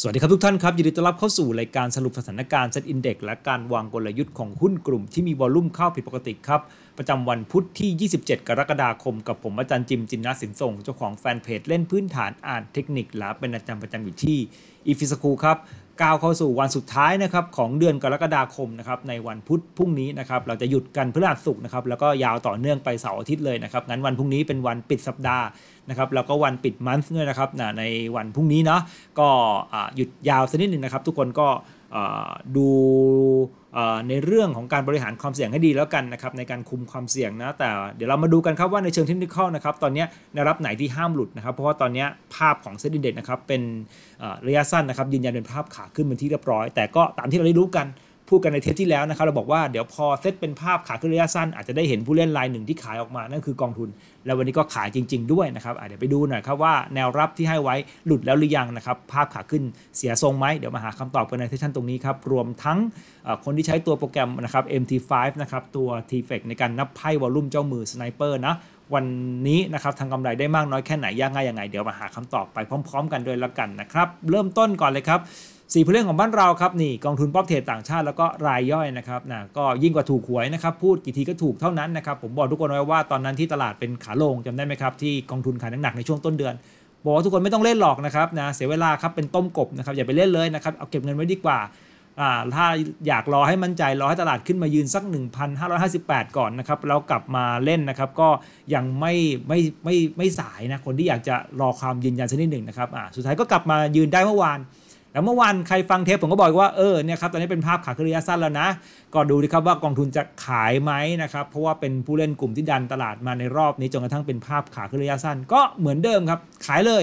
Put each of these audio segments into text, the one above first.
สวัสดีครับทุกท่านครับยินดีต้อนรับเข้าสู่รายการสรุปสถานการณ์เซ็ตอินเด็กและการวางกลยุทธ์ของหุ้นกลุ่มที่มีวอลุ่มเข้าผิดปกติครับประจำวันพุธที่ 27 กรกฎาคม กับผมอาจารย์จิม จินนาสินส่งเจ้าของแฟนเพจเล่นพื้นฐานอ่านเทคนิคและเป็นอาจารย์ประจำอยู่ที่อีฟิสคูครับก้าวเข้าสู่วันสุดท้ายนะครับของเดือนกรกฎาคมนะครับในวันพุธพรุ่งนี้นะครับเราจะหยุดกันพฤหัสศุกร์นะครับแล้วก็ยาวต่อเนื่องไปเสาร์อาทิตย์เลยนะครับงั้นวันพรุ่งนี้เป็นวันปิดสัปดาห์นะครับ แล้วก็วันปิดมันส์ด้วยนะครับในวันพรุ่งนี้เนาะก็หยุดยาวสักนิดหนึ่งนะครับ ทุกคนก็ดูในเรื่องของการบริหารความเสี่ยงให้ดีแล้วกันนะครับในการคุมความเสี่ยงนะ แต่เดี๋ยวเรามาดูกันครับว่าในเชิงเทคนิคนะครับ ตอนนี้ในรับไหนที่ห้ามหลุดนะครับ เพราะว่าตอนนี้ภาพของเซ็นดิเดตนะครับ เป็นระยะสั้นนะครับยืนยันเป็นภาพขาขึ้นเป็นที่เรียบร้อยแต่ก็ตามที่เราได้รู้กันพูดกันในเทปที่แล้วนะครับเราบอกว่าเดี๋ยวพอเซตเป็นภาพขาขึ้นระยะสั้นอาจจะได้เห็นผู้เล่นรายหนึ่งที่ขายออกมานั่นคือกองทุน แล้ววันนี้ก็ขายจริง ๆด้วยนะครับเดี๋ยวไปดูหน่อยครับว่าแนวรับที่ให้ไว้หลุดแล้วหรือยังนะครับภาพขาขึ้นเสียทรงไหมเดี๋ยวมาหาคำตอบกันในเซสชันตรงนี้ครับรวมทั้งคนที่ใช้ตัวโปรแกรมนะครับ MT5 นะครับตัว t f e c ในการนับไพ่วอลลุ่มเจ้ามือสไนเปอร์นะวันนี้นะครับทางกำไรได้มากน้อยแค่ไหนยากง่ายยังไงเดี๋ยวมาหาคำตอบไปพร้อม ๆ กันด้วยละกันนะครับเริ่มต้นก่อนเลยครับส่ผู้เล่นของบ้านเราครับนี่กองทุนป๊อกเทรดต่างชาติแล้วก็รายย่อยนะครับนะก็ยิ่งกว่าถูกหวยนะครับ พูดกี่ทีก็ถูกเท่านั้นนะครับผมบอกทุกคนไว้ว่าตอนนั้นที่ตลาดเป็นขาลงจำได้ไหมครับที่กองทุนขายหนักในช่วงต้นเดือน บอกว่าทุกคนไม่ต้องเล่นหรอกนะครับนะเสียเวลาครับเป็นต้มกบนะครับอย่าไปเล่นเลยนะครับเอาเก็บเงินไว้ดีกว่าอ่า ถ้าอยากรอให้มั่นใจรอให้ตลาดขึ้นมายืนสัก 1,558 ก่อนนะครับแล้วกลับมาเล่นนะครับก็ยังไม่ไม่ไม่ไม่สายนะคนที่อยากจะรอความยืนยันสักนิดหนึ่งนะครับอ่าสุดท้ายก็กลับมายืนได้เมื่อวานแต่เมื่อวานใครฟังเทปผมก็บอกว่าเออเนี่ยครับตอนนี้เป็นภาพขาขึ้นระยะสั้นแล้วนะก็ดูดิครับว่ากองทุนจะขายไหมนะครับ เพราะว่าเป็นผู้เล่นกลุ่มที่ดันตลาดมาในรอบนี้จนกระทั่งเป็นภาพขาขึ้นระยะสั้นก็เหมือนเดิมครับ ขายเลย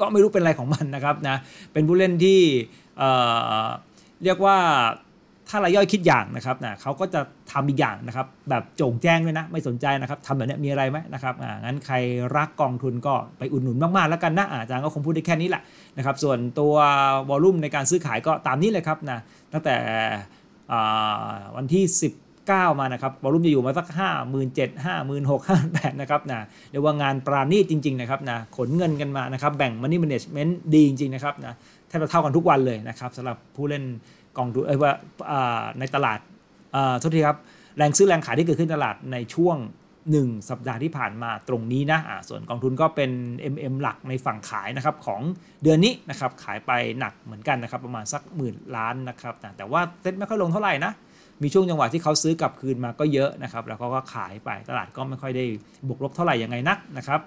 ก็ไม่รู้เป็นอะไรของมันนะครับนะเป็นผู้เล่นที่เรียกว่าถ้ารายย่อยคิดอย่างนะครับนะเขาก็จะทำอีกอย่างนะครับ แบบโจงแจ้งด้วยนะ ไม่สนใจนะครับ ทำแบบนี้มีอะไรไหมนะครับอ่างั้นใครรักกองทุนก็ไปอุดหนุนมากๆแล้วกันนะ อาจารย์ก็คงพูดได้แค่นี้แหละนะครับ ส่วนตัววอลลุ่มในการซื้อขายก็ตามนี้เลยครับนะ ตั้งแต่วันที่10 9มานะครับ วอลุ่มจะอยู่มาสัก5 7 0 0 0 5 6 5 8นะครับนะเรียกว่างานปราณีตจริงๆนะครับนะขนเงินกันมานะครับ แบ่ง Money Management ดีจริงๆนะครับนะ แทบจะเท่ากันทุกวันเลยนะครับสำหรับผู้เล่นกองทุนเอ้ยว่าในตลาดโทษทีครับ แรงซื้อแรงขายที่เกิดขึ้นตลาดในช่วง 1 สัปดาห์ที่ผ่านมาตรงนี้นะะส่วนกองทุนก็เป็น MM หลักในฝั่งขายนะครับของเดือนนี้นะครับขายไปหนักเหมือนกันนะครับ ประมาณสักหมื่นล้านนะครับแต่ว่าเซ็ตไม่ค่อยลงเท่าไหร่นะมีช่วงจังหวะที่เขาซื้อกลับคืนมาก็เยอะนะครับแล้วเขาก็ขายไปตลาดก็ไม่ค่อยได้บวกลบเท่าไหร่ยังไงนักนะครับ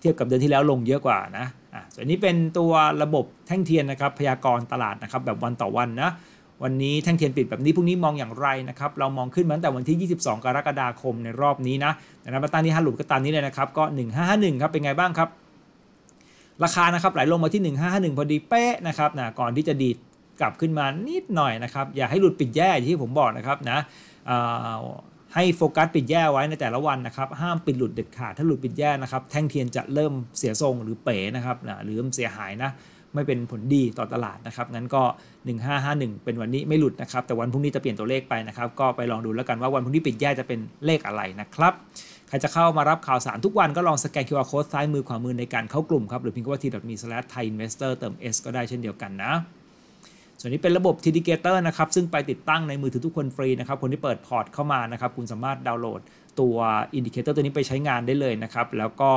เทียบกับเดือนที่แล้วลงเยอะกว่านะอ่ะส่วนนี้เป็นตัวระบบแท่งเทียนนะครับพยากรณ์ตลาดนะครับแบบวันต่อวันนะวันนี้แท่งเทียนปิดแบบนี้พรุ่งนี้มองอย่างไรนะครับ เรามองขึ้นมาตั้งแต่วันที่ 22 กรกฎาคมในรอบนี้นะนะครับมาตั้งที่ฮาลุดก็ตามนี้เลยนะครับก็ 1551ครับเป็นไงบ้างครับ ราคานะครับไหลลงมาที่ 1551พอดีเป๊ะนะครับนะก่อนที่จะดีดกลับขึ้นมานิดหน่อยนะครับ อย่าให้หลุดปิดแย่ที่ผมบอกนะครับนะให้โฟกัสปิดแย่ไว้ในแต่ละวันนะครับ ห้ามปิดหลุดเด็ดขาด ถ้าหลุดปิดแย่นะครับ แท่งเทียนจะเริ่มเสียทรงหรือเป๋นะครับหรือเสียหายนะ ไม่เป็นผลดีต่อตลาดนะครับ งั้นก็ 1551 เป็นวันนี้ไม่หลุดนะครับ แต่วันพรุ่งนี้จะเปลี่ยนตัวเลขไปนะครับ ก็ไปลองดูแล้วกันว่าวันพรุ่งนี้ปิดแย่จะเป็นเลขอะไรนะครับ ใครจะเข้ามารับข่าวสารทุกวันก็ลองสแกน QR Code ซ้ายมือขวามือในการเข้ากลุ่มครับ หรือพิมพ์ว่า t.me/thaiinvestor เติม s ก็ได้เช่นเดียวกันนะส่วนนี้เป็นระบบทีดิเกเตอร์นะครับซึ่งไปติดตั้งในมือถือทุกคนฟรีนะครับคนที่เปิดพอร์ตเข้ามานะครับคุณสามารถดาวน์โหลดตัวอินดิเคเตอร์ตัวนี้ไปใช้งานได้เลยนะครับแล้วก็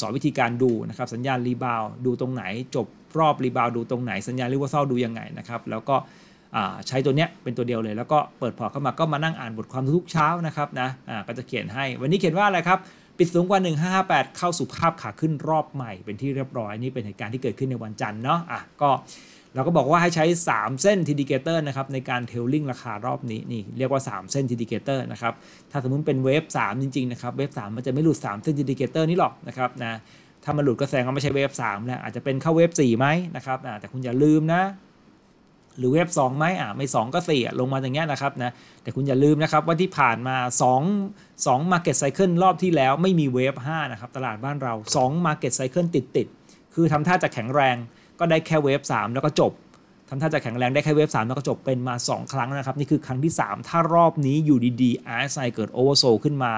สอนวิธีการดูนะครับสัญญาณรีบาวดูตรงไหน จบรอบรีบาวดูตรงไหน สัญญาณรีวิวเซาดูยังไงนะครับแล้วก็ใช้ตัวเนี้ยเป็นตัวเดียวเลย แล้วก็เปิดพอร์ตเข้ามาก็มานั่งอ่านบทความทุกเช้านะครับนะะก็จะเขียนให้วันนี้เขียนว่าอะไรครับปิดสูงกว่า1558 เข้าสู่ภาพขาขึ้นรอบใหม่ เป็นที่เรียบร้อยนี่เป็นเหตุการณ์ที่เกิดขึ้นในวันจันทร์เนาะอ่ะก็เราก็บอกว่าให้ใช้ 3 เส้นทิดิเกเตอร์นะครับ ในการเทลลิงราคารอบนี้นี่เรียกว่า 3 เส้นทิดิเกเตอร์นะครับ ถ้าสมมติเป็นเวฟ3จริง ๆ นะครับเวฟ3มันจะไม่หลุด 3 เส้นทิดิเกเตอร์นี้หรอกนะครับนะถ้ามันหลุดก็แสดงว่าไม่ใช่เวฟ3แล้วอาจจะเป็นเข้าเวฟ4ไหมนะครับนะแต่คุณอย่าลืมนะ หรือเวฟสองไหมอ่าไม่ 2 ก็4 ลงมาอย่างเงี้ยนะครับนะแต่คุณอย่าลืมนะครับว่าที่ผ่านมา2 2 Market Cycle รอบที่แล้วไม่มีเวฟ5นะครับตลาดบ้านเรา2 Market Cycle ติดติดคือทำท่าจะแข็งแรงก็ได้แค่เวฟ3แล้วก็จบ ทำท่าจะแข็งแรงได้แค่เวฟ3แล้วก็จบเป็นมา 2 ครั้งนะครับนี่คือครั้งที่ 3ถ้ารอบนี้อยู่ดีๆ RSI เกิดโอเวอร์โซขึ้นมา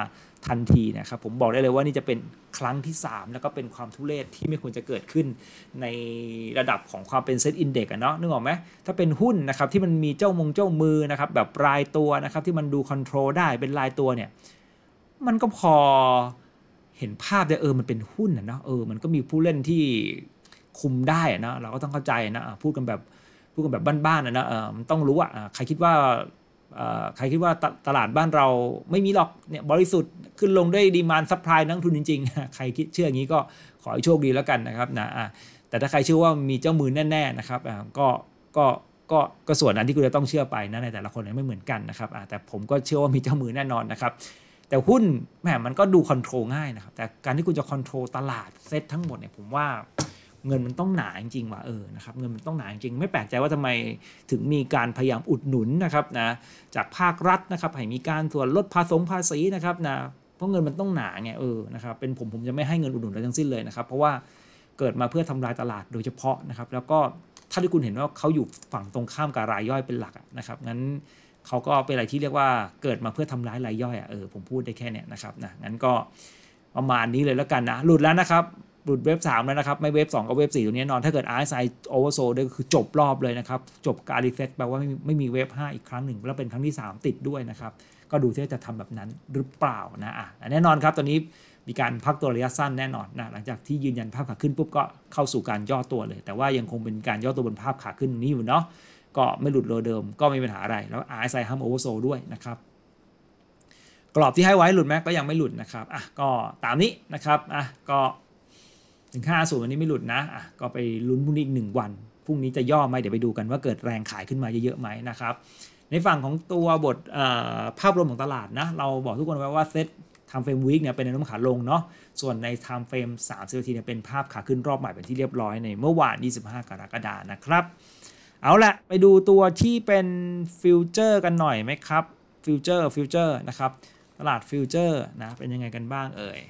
ทันทีนะครับผมบอกได้เลยว่านี่จะเป็นครั้งที่ 3 แล้วก็เป็นความทุเรศ ที่ไม่ควรจะเกิดขึ้นในระดับของความเป็นเซ็ตอินเด็กซ์เนาะนึกออกไหมถ้าเป็นหุ้นนะครับที่มันมีเจ้ามงเจ้ามือนะครับแบบรายตัวนะครับที่มันดูคอนโทรลได้เป็นรายตัวเนี่ยมันก็พอเห็นภาพได้เออมันเป็นหุ้นนะเนาะเออมันก็มีผู้เล่นที่คุมได้นะเราก็ต้องเข้าใจนะพูดกันแบบพูดกันแบบบ้านๆนะมันต้องรู้อ่ะใครคิดว่าใครคิดว่าตตลาดบ้านเราไม่มีหรอกเนี่ยบริสุทธิ์ขึ้นลงด้วยดีมานซัพพลายนักทุนจริงๆใครคิดเชื่ออย่างนี้ก็ขอให้โชคดีแล้วกันนะครับนะแต่ถ้าใครเชื่อว่ามีเจ้ามือแน่ๆนะครับก็ก็ก็ก็ส่วนนั้นที่คุณจะต้องเชื่อไปนะในแต่ละคนไม่เหมือนกันนะครับแต่ผมก็เชื่อว่ามีเจ้ามือแน่นอนนะครับแต่หุ้นแหมมันก็ดูคอนโทรลง่ายนะครับแต่การที่คุณจะคอนโทรลตลาดเซตทั้งหมดเนี่ยผมว่าเงินมันต้องหนาจริงๆว่ะเออนะครับเงินมันต้องหนาจริงไม่แปลกใจว่าทำไมถึงมีการพยายามอุดหนุนนะครับนะ จากภาครัฐนะครับให้มีการส่วนลดภาษงภาษีนะครับนะเพราะเงินมันต้องหนาไงเออนะครับ เป็นผมผมจะไม่ให้เงินอุดหนุนอะไรทั้งสิ้นเลยนะครับ เพราะว่าเกิดมาเพื่อทำลายตลาดโดยเฉพาะนะครับ แล้วก็ถ้าที่คุณเห็นว่าเขาอยู่ฝั่งตรงข้ามกับรายย่อยเป็นหลักนะครับงั้นเขาก็เป็นอะไรที่เรียกว่า เกิดมาเพื่อทำร้ายรายย่อยอ่ะเออผมพูดได้แค่เนี้ยนะครับนะงั้นก็ประมาณนี้เลยแล้วกันนะหลุดแล้วนะครับหลุดเว็บ3แล้วนะครับ ไม่เว็บ 2 ก็เว็บ4ตรงนี้นอน ถ้าเกิด RSI oversold ก็คือจบรอบเลยนะครับ จบการรีเซ็ตแปลว่าไม่ไม่มีเว็บ5อีกครั้งหนึ่ง แล้วเป็นครั้งที่ 3 ติดด้วยนะครับ ก็ดูที่จะทำแบบนั้นหรือเปล่านะอ่ะแน่นอนครับตอนนี้มีการพักตัวระยะสั้นแน่นอนนะหลังจากที่ยืนยันภาพขาขึ้นปุ๊บก็เข้าสู่การย่อตัวเลย แต่ว่ายังคงเป็นการย่อตัวบนภาพขาขึ้นนี้อยู่เนาะก็ไม่หลุดโลเดิม ก็ไม่มีปัญหาอะไร แล้ว RSI ห้ามโอเวอร์โซด้วยนะครับกรอบที่ให้ไว้หลุดไหมก็ยังไม่หลุดนะครับอ่ะก็ตามนี้นะครับอ่ะก็ถึง5.0วันนี้ไม่หลุดนะะก็ไปลุ้นพรุ่งนี้อีกหนึ่งวัน พรุ่งนี้จะย่อไหมเดี๋ยวไปดูกันว่าเกิดแรงขายขึ้นมาเยอะๆไหมนะครับ ในฝั่งของตัวบทภาพรวมของตลาดนะ เราบอกทุกคนไว้ว่าเซ็ตทำเฟรมวีกเนี่ยเป็นแนวโน้มขาลงเนาะ ส่วนในทำเฟรม3บนาทีเนี่ยเป็นภาพขาขึ้นรอบใหม่เป็นที่เรียบร้อยในเมื่อวาน25กรกฎาคมนะครับ เอาละไปดูตัวที่เป็นฟิวเจอร์กันหน่อยไหมครับ ฟิวเจอร์ฟิวเจอร์นะครับ ตลาดฟิวเจอร์นะเป็นยังไงกันบ้างเอ่ย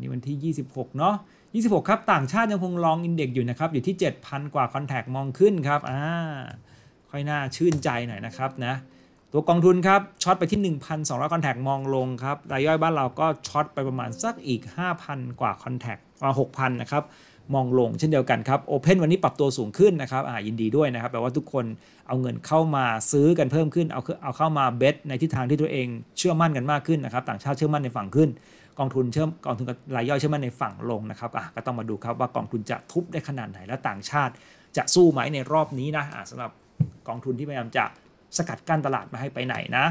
นี่วันที่ 26 เนาะ26ครับต่างชาติยังคงลองอินเด็กอยู่นะครับอยู่ที่ 7,000กว่าคอนแทคมองขึ้นครับอ่าค่อยน่าชื่นใจหน่อยนะครับนะตัวกองทุนครับช็อตไปที่ 1,200คอนแทคมองลงครับรายย่อยบ้านเราก็ช็อตไปประมาณสักอีก 5,000 กว่าคอนแทคะมา6,000นะครับมองลงเช่นเดียวกันครับโอเพนวันนี้ปรับตัวสูงขึ้นนะครับอ่ายินดีด้วยนะครับแปลว่าทุกคนเอาเงินเข้ามาซื้อกันเพิ่มขึ้น เอาเอาเข้ามาเบสในทิศทางที่ตัวเองเชื่อมั่นกันมากขึ้นนะครับต่างชาติเชื่อมั่นในฝั่งขึ้นกองทุนเชื่อมกองทุนรายย่อย เชื่อมั่นในฝั่งลงนะครับอ่ะก็ต้องมาดูครับว่ากองทุนจะทุบได้ขนาดไหนและต่างชาติจะสู้ไหมในรอบนี้นะะสำหรับกองทุนที่พยายามจะสกัดกั้นตลาดมาให้ไปไหนนะ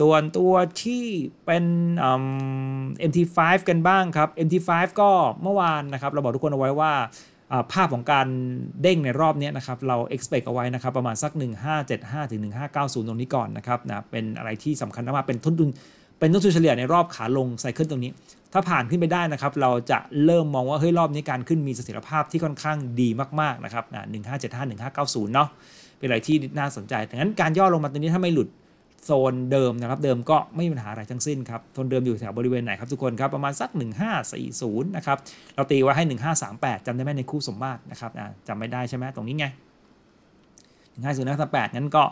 ส่วนตัวที่เป็น MT5 กันบ้างครับ MT5 ก็เมื่อวานนะครับเราบอกทุกคนเอาไว้ว่าภาพของการเด้งในรอบนี้นะครับเรา expect เอาไว้นะครับประมาณสัก1575ถึง1590ตรงนี้ก่อนนะครับนะเป็นอะไรที่สำคัญมากเป็นทุนทุนเป็นต้นทุนเฉลี่ยในรอบขาลงไซเคิลตรงนี้ ถ้าผ่านขึ้นไปได้นะครับ เราจะเริ่มมองว่าเฮ้ยรอบนี้การขึ้นมีเสถียรภาพที่ค่อนข้างดีมากๆนะครับหนึ่งห้าเจ็ดห้าหนึ่งห้าเก้าศูนย์เนาะ เป็นอะไรที่น่าสนใจดังนั้นการย่อลงมาตรงนี้ถ้าไม่หลุดโซนเดิมนะครับ เดิมก็ไม่มีปัญหาอะไรทั้งสิ้นครับ โซนเดิมอยู่แถวบริเวณไหนครับทุกคนครับ ประมาณสัก 1540นะครับ เราตีไว้ให้ 1538 จำได้ไหมในคู่สมมาตรนะครับจำไม่ได้ใช่ไหมตรงนี้ไง1538งั้นก็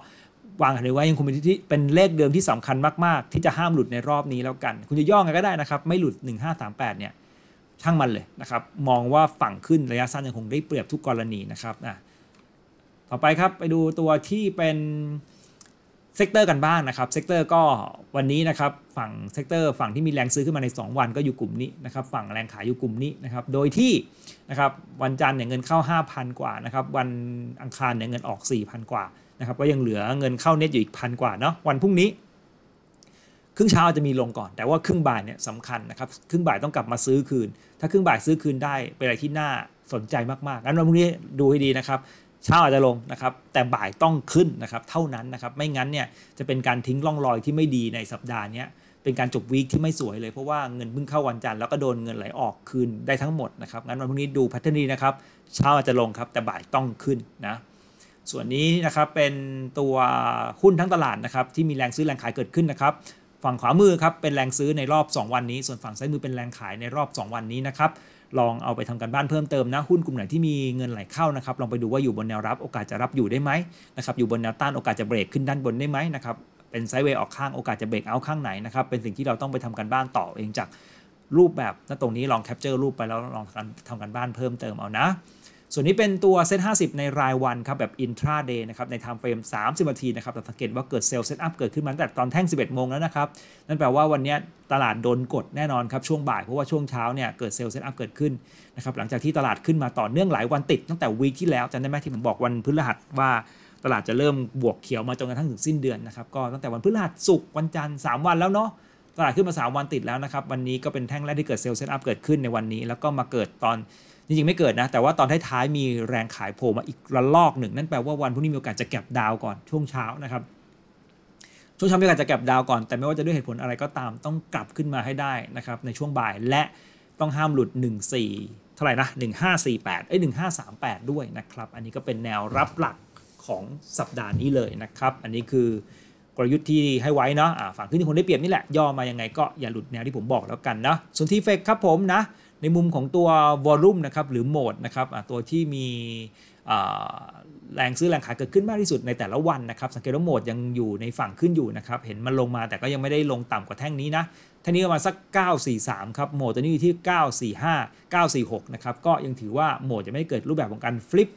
วางเลยว่ายังคงเป็นที่เป็นเลขเดิมที่สำคัญมาก ๆ ที่จะห้ามหลุดในรอบนี้แล้วกัน คุณจะย่อไงก็ได้นะครับ ไม่หลุด 1538 เนี่ยช่างมันเลยนะครับ มองว่าฝั่งขึ้นระยะสั้นยังคงได้เปรียบทุกกรณีนะครับอ่ะต่อไปครับไปดูตัวที่เป็นเซกเตอร์กันบ้างนะครับ เซกเตอร์ก็วันนี้นะครับฝั่งเซกเตอร์ฝั่งที่มีแรงซื้อขึ้นมาใน2 วันก็อยู่กลุ่มนี้นะครับ ฝั่งแรงขายอยู่กลุ่มนี้นะครับ โดยที่นะครับวันจันทร์เนี่ยเงินเข้า 5,000 กว่านะครับ วันอังคารเนี่ยเงินออก4,000กว่าะครับก็ยังเหลือเงินเข้าเน็ตอยู่อีกพันกว่าเนาะวันพรุ่งนี้ ครึ่งเช้าจะมีลงก่อนแต่ว่าครึ่งบ่ายเนี่ยสำคัญนะครับ ครึ่งบ่ายต้องกลับมาซื้อคืนถ้าครึ่งบ่ายซื้อคืนได้เป็นอะไรที่น่าสนใจมากๆงั้นวันพรุ่งนี้ดูให้ดีนะครับเช้าอาจจะลงนะครับ แต่บ่ายต้องขึ้นนะครับ เท่านั้นนะครับไม่งั้นเนี่ยจะเป็นการทิ้งร่องรอยที่ไม่ดีในสัปดาห์นี้เป็นการจบวีคที่ไม่สวยเลยเพราะว่าเงินเพิ่งเข้าวันจันทร์แล้วก็โดนเงินไหลออกคืนได้ทั้งหมดนะครับงั้นวันพรุ่งนี้ดูแพทเทิร์นนี้นะครับเช้าอาจจะลงครับ แต่บ่ายต้องขึ้นนะส่วนนี้นะครับ เป็นตัวหุ้นทั้งตลาดนะครับ ที่มีแรงซื้อแรงขายเกิดขึ้นนะครับ ฝั่งขวามือครับ เป็นแรงซื้อในรอบ 2 วันนี้ ส่วนฝั่งซ้ายมือเป็นแรงขายในรอบ 2 วันนี้นะครับ ลองเอาไปทำกันบ้านเพิ่มเติมนะหุ้นกลุ่มไหนที่มีเงินไหลเข้านะครับลองไปดูว่าอยู่บนแนวรับโอกาสจะรับอยู่ได้ไหมนะครับอยู่บนแนวต้านโอกาสจะเบรกขึ้นด้านบนได้ไหมนะครับเป็นไซด์เวย์ออกข้างโอกาสจะเบรกเอาข้างไหนนะครับเป็นสิ่งที่เราต้องไปทำกันบ้านต่อเองจากรูปแบบณตรงนี้ลองแคปเจอร์รูปไปแล้วลองทำกันบ้านเพิ่มเติมเอานะส่วนนี้เป็นตัวเซ็ติบในรายวันครับแบบ intraday นะครับ ใน์เฟรมสามส30นาทีนะครับแต่สังเกตว่าเกิดเซลล์เซตอัพเกิดขึ้นมาตั้งแต่ตอนแท่ง 11 โมงแล้วนะครับ นั่นแปลว่าวันนี้ตลาดโดนกดแน่นอนครับช่วงบ่ายเพราะว่าช่วงเช้าเนี่ย เกิดเซลล์เซตอัพเกิดขึ้นนะครับ หลังจากที่ตลาดขึ้นมาต่อเนื่องหลายวันติด ตั้งแต่วีคที่แล้วจำได้ไหมที่ผมบอกวันพฤหัสว่าตลาดจะเริ่มบวกเขียวมาจนกระทั่งถึงสิ้นเดือนนะครับก็ตั้งแต่วันพฤหัสศุกร์วันจันทร์3วันแล้วเนาะตลาดขึ้นมา3วันติดแล้วนะครับวันนี้ก็เป็นแท่งแรกที่เกิดเซลล์เซตอัพเกิดขึ้นในวันนี้แล้วก็มาเกิดตอนจริงๆไม่เกิดนะแต่ว่าตอนท้ายๆมีแรงขายโผล่มาอีกระลอกหนึ่ง นั่นแปลว่าวันพรุ่งนี้มีโอกาสจะแก็บดาวก่อนช่วงเช้านะครับช่วงเช้ามีโอกาสจะแก็บดาวก่อนแต่ไม่ว่าจะด้วยเหตุผลอะไรก็ตามต้องกลับขึ้นมาให้ได้นะครับในช่วงบ่ายและต้องห้ามหลุด 14 เท่าไหร่นะ 1548เอ้ย1538 ด้วยนะครับ อันนี้ก็เป็นแนวรับหลักของสัปดาห์นี้เลยนะครับ อันนี้คือกลยุทธ์ที่ให้ไว้เนาะฝั่งขึ้นที่คนได้เปรียบนี่แหละย่อมายังไงก็อย่าหลุดแนวที่ผมบอกแล้วกันนะส่วนที่เฟกครับผมนะในมุมของตัววอลลุ่มนะครับหรือโหมดนะครับตัวที่มีแรงซื้อแรงขายเกิดขึ้นมากที่สุดในแต่ละวันนะครับ สังเกตว่าโหมดยังอยู่ในฝั่งขึ้นอยู่นะครับ เห็นมันลงมาแต่ก็ยังไม่ได้ลงต่ำกว่าแท่งนี้นะท่านี้ประมาณสัก 943 ครับโหมดตัวนี้อยู่ที่ 945 946 นะครับ ก็ยังถือว่าโหมดจะไม่เกิดรูปแบบของการฟลิป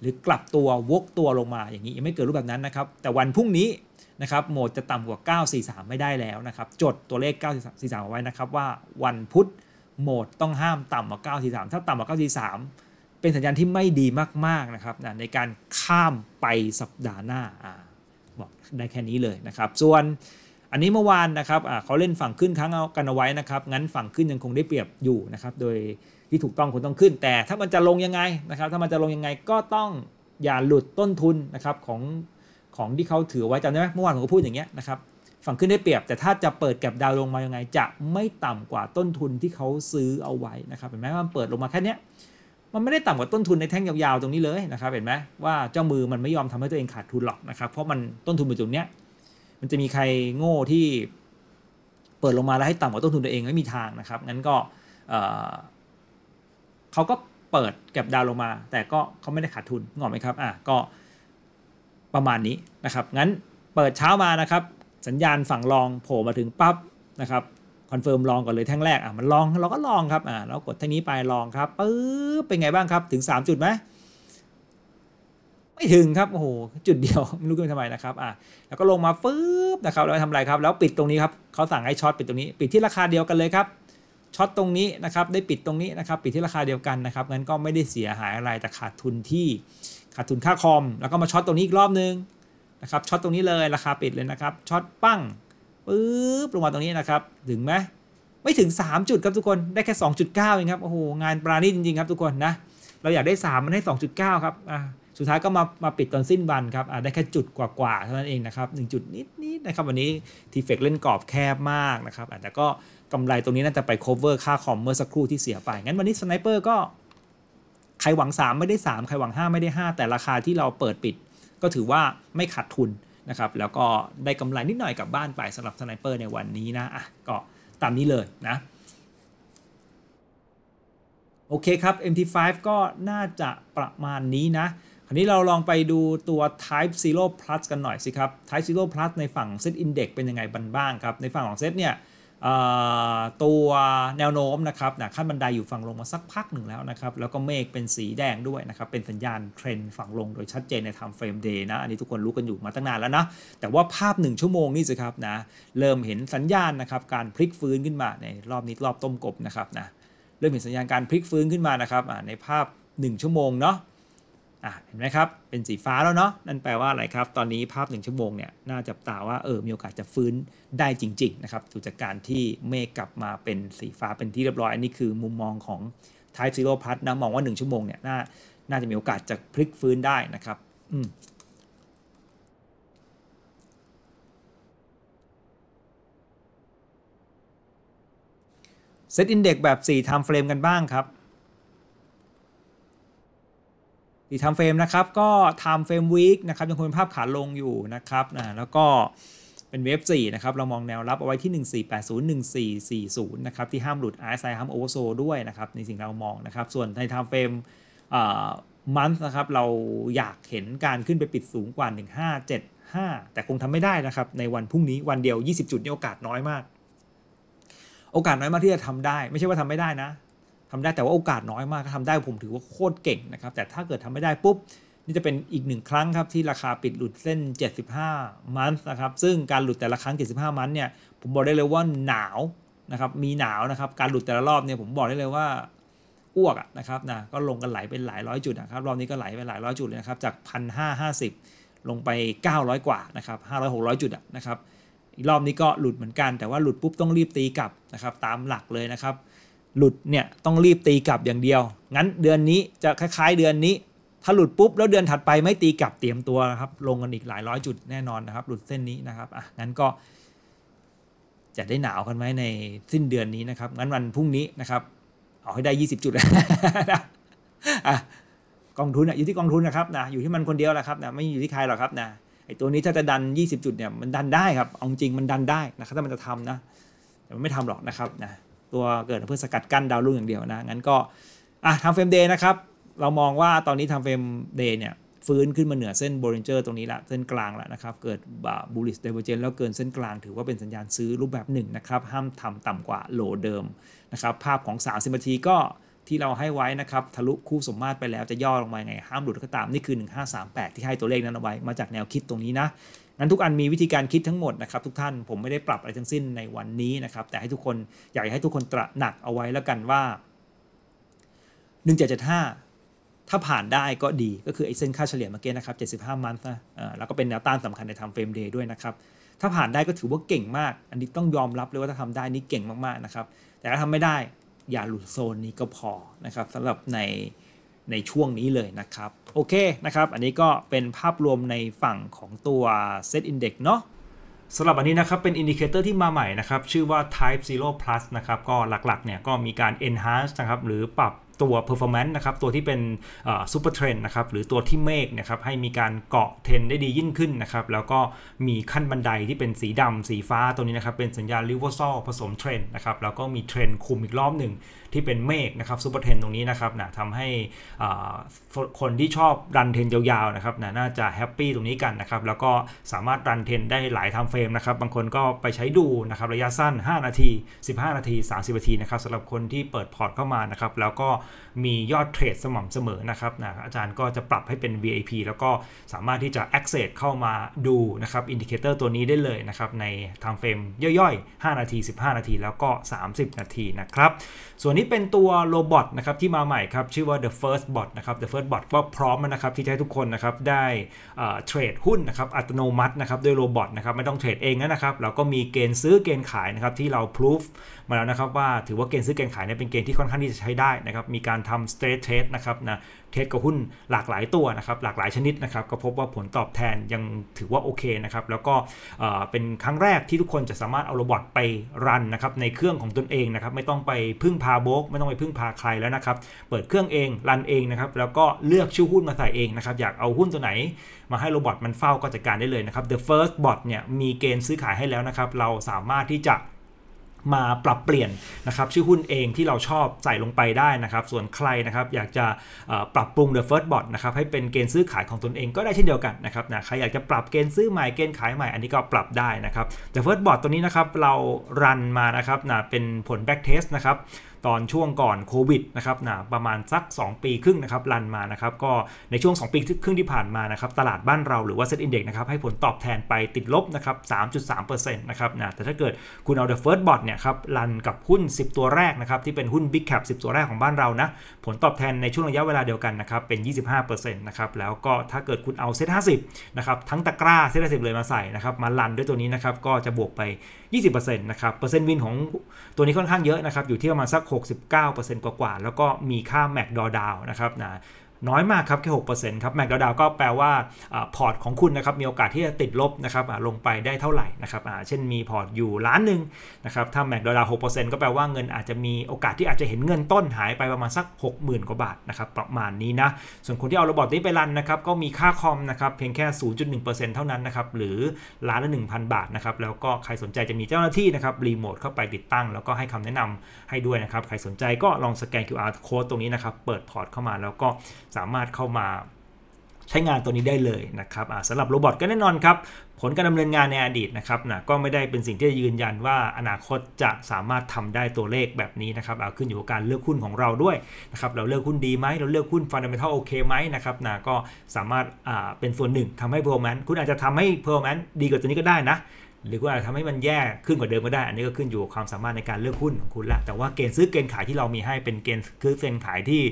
หรือกลับตัววกตัวลงมาอย่างนี้ยังไม่เกิดรูปแบบนั้นนะครับแต่วันพรุ่งนี้นะครับโหมดจะต่ำกว่า 943 ไม่ได้แล้วนะครับจดตัวเลข 943เอาไว้นะครับว่าวันพุธโหมดต้องห้ามต่ำกว่า9 4 3ถ้าต่ำกว่า 9 4 3 เป็นสัญญาณที่ไม่ดีมากๆนะครับนะในการข้ามไปสัปดาห์หน้าบอกได้แค่นี้เลยนะครับส่วนอันนี้เมื่อวานนะครับเขาเล่นฝั่งขึ้นครั้งเอากันเอาไว้นะครับงั้นฝั่งขึ้นยังคงได้เปรียบอยู่นะครับโดยที่ถูกต้องคนต้องขึ้น แต่ถ้ามันจะลงยังไงนะครับถ้ามันจะลงยังไงก็ต้องอย่าหลุดต้นทุนนะครับของของที่เขาถือไว้จำได้ไหมเมื่อวานผมก็พูดอย่างเงี้ยนะครับฝั่งขึ้นได้เปรียบแต่ถ้าจะเปิดแก็บดาวลงมายังไง จะไม่ต่ำกว่าต้นทุนที่เขาซื้อเอาไว้นะครับเห็นไหมมันเปิดลงมาแค่นี้มันไม่ได้ต่ำกว่าต้นทุนในแท่งยาวๆ ตรงนี้เลยนะครับ เห็นไหมว่าเจ้ามือมันไม่ยอมทำให้ตัวเองขาดทุนหรอกนะครับเพราะมันต้นทุนไปู่ตรงเนี้ยมันจะมีใครโง่ที่เปิดลงมาแล้วให้ต่ำกว่าต้นทุนตัวเองไม่มีทางนะครับงั้นก็เขาก็เปิดเก็บดาวลงมา แต่ก็เขาไม่ได้ขาดทุนงอไหมครับอ่ะก็ประมาณนี้นะครับงั้นเปิดเช้ามานะครับสัญญาณฝั่งลองโผล่มาถึงปั๊บนะครับคอนเฟิร์มลองก่อนเลยแท่งแรกอ่ะมันลองเราก็ลองครับอ่ะเรากดแท่งนี้ไปลองครับปึ๊บเป็นไงบ้างครับ ถึง3จุดไหมไม่ถึงครับโอ้โหจุดเดียวไม่รู้ทำไมนะครับอ่ะแล้วก็ลงมาปึ๊บนะครับแล้วทำอะไรครับแล้วปิดตรงนี้ครับเขาสั่งให้ช็อตปิดตรงนี้ ปิดที่ราคาเดียวกันเลยครับช็อตตรงนี้นะครับได้ปิดตรงนี้นะครับ ปิดที่ราคาเดียวกันนะครับงั้นก็ไม่ได้เสียหายอะไรแต่ขาดทุนที่ ขาดทุนค่าคอม แล้วก็มาช็อตตรงนี้อีกรอบนึงนะครับช็อตตรงนี้เลยราคาปิดเลยนะครับช็อตปั้งปึ๊บลงมาตรงนี้นะครับ ถึงไหมไม่ถึง 3 จุดครับทุกคนได้แค่ 2.9เองครับโอ้โหงานปราณีตจริงๆครับทุกคนนะเราอยากได้ 3 มันให้ 2.9ครับอ่าสุดท้ายก็มามาปิดตอนสิ้นวันครับได้แค่จุดกว่าๆเท่านั้นเองนะครับหจุดนิดๆนนะครับวันนี้ทีเฟกเล่นกรอบแคบมากนะครับอาจจะก็กำไรตรงนี้น่าจะไป cover ค่าคอมเมื่อสักครู่ที่เสียไปงั้นวันนี้สไนเปอร์ก็ใครหวัง 3 ไม่ได้3ใครหวัง 5 ไม่ได้ 5 แต่ราคาที่เราเปิดปิดก็ถือว่าไม่ขาดทุนนะครับ แล้วก็ได้กำไรนิดหน่อยกลับบ้านไปสำหรับสไนเปอร์ในวันนี้นะ อ่ะ ก็ตามนี้เลยนะ โอเคครับ MT5 ก็น่าจะประมาณนี้นะ คราวนี้เราลองไปดูตัว Type Zero Plus กันหน่อยสิครับ Type Zero Plus ในฝั่ง Set Index เป็นยังไงบ้างครับ ในฝั่งของ Set เนี่ยตัวแนวโน้ม นะครับนะขั้นบันไดอยู่ฝั่งลงมาสักพักหนึ่งแล้วนะครับ แล้วก็เมฆเป็นสีแดงด้วยนะครับ เป็นสัญญาณเทรนฝั่งลงโดยชัดเจนในทำเฟรมเดย์นะ อันนี้ทุกคนรู้กันอยู่มาตั้งนานแล้วนะแต่ว่าภาพ 1 ชั่วโมงนี่สิครับนะ เริ่มเห็นสัญญาณนะครับ การพลิกฟื้นขึ้นมา ในรอบนี้รอบต้มกบนะครับนะ เริ่มเห็นสัญญาณการพลิกฟื้นขึ้นมานะครับในภาพ 1 ชั่วโมงเนาะอ่ะเห็นไหมครับ เป็นสีฟ้าแล้วเนาะนั่นแปลว่าอะไรครับ ตอนนี้ภาพ 1 ชั่วโมงเนี่ยน่าจับตาว่าเออมีโอกาสจะฟื้นได้จริงๆนะครับดูจากการที่เมฆกลับมาเป็นสีฟ้าเป็นที่เรียบร้อย อันนี้คือมุมมองของ Type Zero Plus นะมองว่า 1 ชั่วโมงเนี่ย น่าน่าจะมีโอกาสจะพลิกฟื้นได้นะครับอืมเซตอินเด็กแบบ4 time f r a m กันบ้างครับอีกทำเฟรมนะครับ ก็ทำเฟรมวีคนะครับ ยังคงเป็นภาพขาลงอยู่นะครับนะแล้วก็เป็นเวฟ4นะครับ เรามองแนวรับเอาไว้ที่ 1480 1440 นะครับ ที่ห้ามหลุด RSI ห้ามโอเวอร์โซด้วยนะครับ ในสิ่งเรามองนะครับ ส่วนในไทม์เฟรมมันนะครับ เราอยากเห็นการขึ้นไปปิดสูงกว่า 1575 แต่คงทำไม่ได้นะครับ ในวันพรุ่งนี้วันเดียว 20 จุดนี่โอกาสน้อยมาก โอกาสน้อยมากที่จะทำได้ ไม่ใช่ว่าทำไม่ได้นะทำได้แต่ว่าโอกาสน้อยมากทำได้ผมถือว่าโคตรเก่งนะครับ แต่ถ้าเกิดทำไม่ได้ปุ๊บ นี่จะเป็นอีกหนึ่งครั้งครับที่ราคาปิดหลุดเส้น 75 มันนะครับ ซึ่งการหลุดแต่ละครั้ง 75 มันเนี่ยผมบอกได้เลยว่าหนาวนะครับ มีหนาวนะครับ การหลุดแต่ละรอบเนี่ยผมบอกได้เลยว่าอ้วกนะครับนะก็ลงกันไหลเป็นหลายร้อยจุดนะครับรอบนี้ก็ไหลไปหลายร้อยจุดเลยนะครับจากพันห้าห้าสิบลงไป 900 กว่านะครับห้าร้อยหกร้อยจุดนะครับ อีกรอบนี้ก็หลุดเหมือนกันแต่ว่าหลุดปุ๊บต้องรีบตีกลับนะครับ ตามหลักเลยนะครับหลุดเนี่ยต้องรีบตีกลับอย่างเดียว งั้นเดือนนี้จะคล้าย ๆ เดือนนี้ ถ้าหลุดปุ๊บแล้วเดือนถัดไปไม่ตีกลับเตรียมตัวนะครับลงกันอีกหลายร้อยจุดแน่นอนนะครับ หลุดเส้นนี้นะครับอ่ะงั้นก็ จะได้หนาวกันไหมในสิ้นเดือนนี้นะครับ งั้นวันพรุ่งนี้นะครับเอาให้ได้ 20 จุดนะกองทุนอยู่ที่กองทุนนะครับนะอยู่ที่มันคนเดียวแหละครับนะไม่อยู่ที่ใครหรอกครับนะไอตัวนี้ถ้าจะดัน20จุดเนี่ย มันดันได้ครับเอาจริงมันดันได้นะถ้ามันจะทำนะแต่มันไม่ทำหรอกนะครับนะตัวเกิดเพื่อสกัดกั้นดาวรุ่งอย่างเดียวนะ งั้นก็ อ่ะทำเฟรมเดย์นะครับ เรามองว่าตอนนี้ทำเฟรมเดย์เนี่ย ฟื้นขึ้นมาเหนือเส้นโบริงเจอร์ตรงนี้ละเส้นกลางละนะครับ เกิดบูลิสเดเวอร์เจนแล้วเกินเส้นกลาง ถือว่าเป็นสัญญาณซื้อรูปแบบหนึ่งนะครับ ห้ามทำต่ำกว่าโลเดิมนะครับภาพของ3บนาทีก็ที่เราให้ไว้นะครับทะลุคู่สมมาตรไปแล้วจะย่อลงมาไงห้ามหลุดก็ตามนี่คือ 1538 ที่ให้ตัวเลขนั้นเอาไว้มาจากแนวคิดตรงนี้นะั้นทุกอันมีวิธีการคิดทั้งหมดนะครับทุกท่านผมไม่ได้ปรับอะไรทั้งสิ้นในวันนี้นะครับ แต่ให้ทุกคนอยากให้ทุกคนตระหนักเอาไว้แล้วกันว่า1 7 7 5ถ้าผ่านได้ก็ดีก็คือไอ้เส้นค่าเฉลี่ยเมื่อกี้นะครับ 75 มันนะแล้วก็เป็นแนวต้านสำคัญในทำเฟรมเดย์ด้วยนะครับ ถ้าผ่านได้ก็ถือว่าเก่งมาก อันนี้ต้องยอมรับเลยว่าถ้าทำได้นี่เก่งมากๆนะครับแต่ถ้าทำไม่ได้อย่าหลุดโซนนี้ก็พอนะครับสำหรับในในช่วงนี้เลยนะครับโอเคนะครับ อันนี้ก็เป็นภาพรวมในฝั่งของตัว Set Index เนาะสำหรับอันนี้นะครับ เป็นอินดิเคเตอร์ที่มาใหม่นะครับ ชื่อว่า Type 0 Plus นะครับ ก็หลักๆเนี่ยก็มีการ enhance นะครับ หรือปรับตัว performance นะครับ ตัวที่เป็นซูเปอร์เทรนนะครับ หรือตัวที่เมฆนะครับให้มีการเกาะเทรนได้ดียิ่งขึ้นนะครับ แล้วก็มีขั้นบันไดที่เป็นสีดำสีฟ้าตัวนี้นะครับเป็นสัญญาณ reversal ผสมเทรนนะครับแล้วก็มีเทรนคุมอีกรอบหนึ่งที่เป็นเมฆนะครับซูเปอร์เทนตรงนี้นะครับนะทำให้คนที่ชอบรันเทนยาวๆ นะครับนะน่าจะแฮปปี้ตรงนี้กันนะครับ แล้วก็สามารถรันเทนได้หลายทำเฟรมนะครับบางคนก็ไปใช้ดูนะครับ ระยะสั้น 5 นาที 15 นาที 30 นาทีนะครับสำหรับคนที่เปิดพอร์ตเข้ามานะครับ แล้วก็มียอดเทรดสม่ำเสมอนะครับนะอาจารย์ก็จะปรับให้เป็น VIP แล้วก็สามารถที่จะ Access เข้ามาดูนะครับอินดิเคเตอร์ตัวนี้ได้เลยนะครับในทำเฟรมย่อยๆ5 นาที15 นาที แล้วก็ 30 นาทีนะครับส่วนนี้นี้เป็นตัวโรบอทนะครับที่มาใหม่ครับชื่อว่า the first bot นะครับ the first bot ก็พร้อมนะครับที่จะให้ทุกคนนะครับได้เทรดหุ้นนะครับอัตโนมัตินะครับด้วยโรบอทนะครับไม่ต้องเทรดเองนะครับเราก็มีเกณฑ์ซื้อเกณฑ์ขายนะครับที่เราพิสูจมาแล้วนะครับ ว่าถือว่าเกณฑ์ซื้อเกณฑ์ขายเนี่ยเป็นเกณฑ์ที่ค่อนข้างที่จะใช้ได้นะครับ มีการทำ straight trade นะครับนะเทสกับหุ้นหลากหลายตัวนะครับหลากหลายชนิดนะครับ ก็พบว่าผลตอบแทนยังถือว่าโอเคนะครับแล้วก็เป็นครั้งแรกที่ทุกคนจะสามารถเอาโรบอทไปรันนะครับในเครื่องของตนเองนะครับไม่ต้องไปพึ่งพาโบกไม่ต้องไปพึ่งพาใครแล้วนะครับเปิดเครื่องเองรันเองนะครับแล้วก็เลือกชื่อหุ้นมาใส่เองนะครับ อยากเอาหุ้นตัวไหน มาให้โรบอทมันเฝ้าก็จัดการได้เลยนะครับ The First Bot เนี่ยมีเกณฑ์ซื้อขายให้แล้วนะครับ เราสามารถที่จะมาปรับเปลี่ยนนะครับชื่อหุ้นเองที่เราชอบใส่ลงไปได้นะครับ ส่วนใครนะครับอยากจะปรับปรุง The First Bot นะครับให้เป็นเกณฑ์ซื้อขายของตนเองก็ได้เช่นเดียวกันนะครับนะใครอยากจะปรับเกณฑ์ซื้อใหม่เกณฑ์ขายใหม่ อันนี้ก็ปรับได้นะครับ The First Bot ตัวนี้นะครับ เรารันมานะครับนะเป็นผล back test นะครับตอนช่วงก่อนโควิดนะครับนะประมาณสัก 2 ปี ครึ่งนะครับรันมานะครับก็ในช่วง 2 ปีครึ่งที่ผ่านมานะครับตลาดบ้านเราหรือว่าเซ็ตอินเด็ก์นะครับให้ผลตอบแทนไปติดลบนะครับ3.3%นะครับนะแต่ถ้าเกิดคุณเอา The First Bot เนี่ยครับรันกับหุ้น 10 ตัวแรกนะครับที่เป็นหุ้น Big Cap 10 ตัวแรกของบ้านเรานะผลตอบแทนในช่วงระยะเวลาเดียวกันนะครับเป็น 25%นะครับแล้วก็ถ้าเกิดคุณเอาเซ็ต50นะครับทั้งตะกร้าเซ็ต50เลยมาใส่นะครับมารันด้วยตัวนี้นะครับก็จะบวกไป 20%นะครับเปอร์เซ็นต์วินของตัวนี้ค่อนข้างเยอะนะครับอยู่ที่ประมาณสัก69%กว่าๆ แล้วก็มีค่า Mac d r a w d o w นะครับนะน้อยมากครับ แค่หกเปอร์ซ็นต์ครับ แมกดาดาว ก็แปลว่าพอร์ตของคุณนะครับมีโอกาสที่จะติดลบนะครับลงไปได้เท่าไหร่นะครับเช่นมีพอร์ตอยู่ล้านหนึ่งนะครับถ้าแมกดาวหกเปอร์เซ็นต์ก็แปลว่าเงินอาจจะมีโอกาสที่อาจจะเห็นเงินต้นหายไปประมาณสักหกหมื่นกว่าบาทนะครับประมาณนี้นะส่วนคนที่เอาระบบนี้ไปรันนะครับก็มีค่าคอมนะครับเพียงแค่ 0.1%เท่านั้นนะครับหรือล้านละหนึ่งพันบาทนะครับแล้วก็ใครสนใจจะมีเจ้าหน้าที่นะครับรีโมทเข้าไปติดตั้งแล้วก็ให้คำแนะนำให้ด้วยนะครับใครสนใจก็ลองสแกน QR code ตรงนี้นะครับเปิดพอร์ตเข้ามาแล้วก็สามารถเข้ามาใช้งานตัวนี้ได้เลยนะครับสำหรับโรบอทก็แน่นอนครับผลการดำเนินงานในอดีตนะครับนะก็ไม่ได้เป็นสิ่งที่จะยืนยันว่าอนาคตจะสามารถทำได้ตัวเลขแบบนี้นะครับเอาขึ้นอยู่กับการเลือกหุ้นของเราด้วยนะครับเราเลือกหุ้นดีไหมเราเลือกหุ้นฟันดัมเบลโอเคไหมนะครับนะก็สามารถเป็นส่วนหนึ่ง ทำให้เพอร์แมนคุณอาจจะทำให้เพอร์แมนดีกว่าตัวนี้ก็ได้นะ หรือว่าทำให้มันแย่ขึ้นกว่าเดิมก็ได้อันนี้ก็ขึ้นอยู่กับความสามารถในการเลือกหุ้นของคุณละแต่ว่าเกณฑ์ซื้อเกณฑ์ขายที่เรามีให้เป็นเกณฑ์คือเกณฑ์ขายที่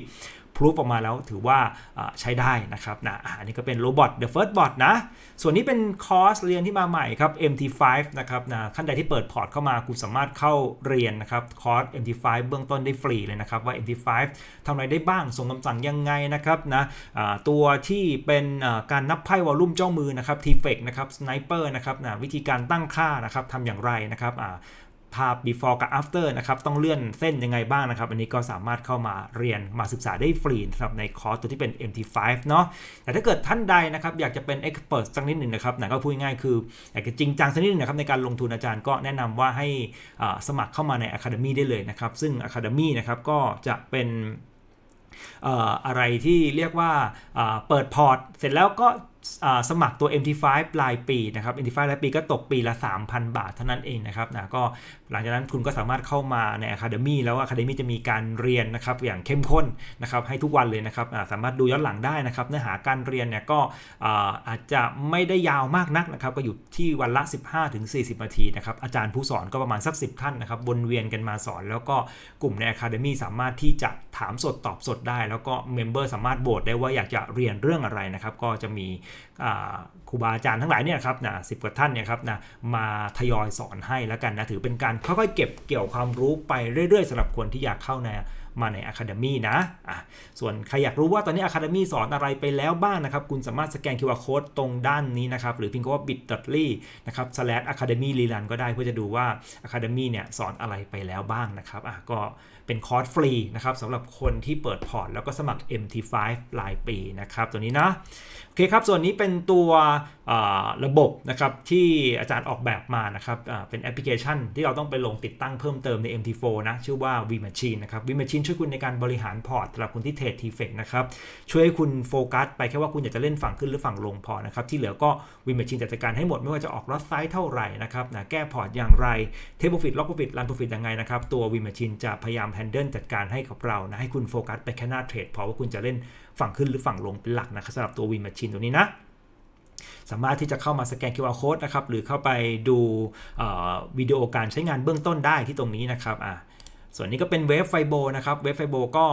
พรูฟออกมาแล้วถือว่าใช้ได้นะครับนะอันนี้ก็เป็นโรบอท The First Bot นะ ส่วนนี้เป็นคอร์สเรียนที่มาใหม่ครับ MT5 นะครับนะขั้นใดที่เปิดพอร์ตเข้ามาคุณสามารถเข้าเรียนนะครับคอร์ส MT5 เบื้องต้นได้ฟรีเลยนะครับว่า MT5 ทำอะไรได้บ้าง ส่งคำสั่งยังไงนะครับนะตัวที่เป็นการนับไพ่วอลลุ่มเจ้ามือนะครับทีเฟกนะครับสไนเปอร์นะครับนะวิธีการตั้งค่านะครับทำอย่างไรนะครับภาพ before กับ after นะครับ ต้องเลื่อนเส้นยังไงบ้างนะครับ อันนี้ก็สามารถเข้ามาเรียนมาศึกษาได้ฟรีนะครับในคอร์สตัวที่เป็น MT5 เนาะแต่ถ้าเกิดท่านใดนะครับอยากจะเป็น expert สักนิดหนึ่งนะครับหนะก็พูดง่ายคืออยากจะจริงจังสักนิดหนึ่งนะครับในการลงทุนอาจารย์ก็แนะนำว่าให้สมัครเข้ามาใน Academy ได้เลยนะครับซึ่ง Academy นะครับก็จะเป็นอะไรที่เรียกว่าเปิดพอร์ตเสร็จแล้วก็สมัครตัว MT5 ปลายปีนะครับ MT5 ปลายปีก็ตกปีละ 3,000 บาทเท่านั้นเองนะครับนะก็หลังจากนั้นคุณก็สามารถเข้ามาใน Academy แล้ว Academy จะมีการเรียนนะครับอย่างเข้มข้นนะครับให้ทุกวันเลยนะครับสามารถดูย้อนหลังได้นะครับ เนื้อหาการเรียนเนี่ยก็อาจจะไม่ได้ยาวมากนักนะครับก็อยู่ที่วันละ 15-40นาทีนะครับอาจารย์ผู้สอนก็ประมาณสัก10 ท่านนะครับวนเวียนกันมาสอน แล้วก็กลุ่มใน Academy สามารถที่จะถามสดตอบสดได้ แล้วก็เมมเบอร์สามารถโหวตได้ว่าอยากจะเรียนเรื่องอะไรนะครับก็จะมีครูบาอาจารย์ทั้งหลายเนี่ยครับนะสิบกว่าท่านเนี่ยครับนะมาทยอยสอนให้แล้วกันนะถือเป็นการค่อยๆเก็บเกี่ยวความรู้ไปเรื่อยๆสำหรับคนที่อยากเข้าในมาใน Academy นะะส่วนใครอยากรู้ว่าตอนนี้ Academy สอนอะไรไปแล้วบ้างนะครับคุณสามารถสแกน QR Code ตรงด้านนี้นะครับ หรือพิมพ์คำว่า bit.ly นะครับ slash academy r e l u n ก็ได้เพื่อจะดูว่า Academy เนี่ยสอนอะไรไปแล้วบ้างนะครับก็เป็นคอร์สฟรีนะครับสำหรับคนที่เปิดพอร์ตแล้วก็สมัคร MT5 รายปีนะครับตัวนี้นะโอเคครับส่วนนี้เป็นตัวระบบนะครับที่อาจารย์ออกแบบมานะครับเป็นแอปพลิเคชันที่เราต้องไปลงติดตั้งเพิ่มเติมใน MT4 นะ ชื่อว่า V Machine นะครับ V Machine ช่วยคุณในการบริหารพอร์ตสำหรับคุณที่เทรดทีเฟกนะครับ ช่วยให้คุณโฟกัสไปแค่ว่าคุณอยากจะเล่นฝั่งขึ้นหรือฝั่งลงพอนะครับที่เหลือก็ V Machine จัดการให้หมดไม่ว่าจะออกรอดไซส์เท่าไหร่นะครับนะแก้พอร์ตอย่างไรเทปโปรฟิตล็อกโปรฟิตรันโปรฟิตยังไงนะครับตัว V Machine จะพยายามแฮนเดิลจัดการให้กับเรานะให้คุณโฟกัสไปแค่หน้าเทรดพอว่าคุณจะเล่นฝั่งขึ้นหรือฝั่งลงเป็นหลักนะครับสำหรับตัววีมัชชินตัวนี้นะ สามารถที่จะเข้ามาสแกน QR โค้ดนะครับ หรือเข้าไปดูวิดีโอการใช้งานเบื้องต้นได้ที่ตรงนี้นะครับอ่าส่วนนี้ก็เป็นเวฟไฟโบนะครับเวฟไฟโบก็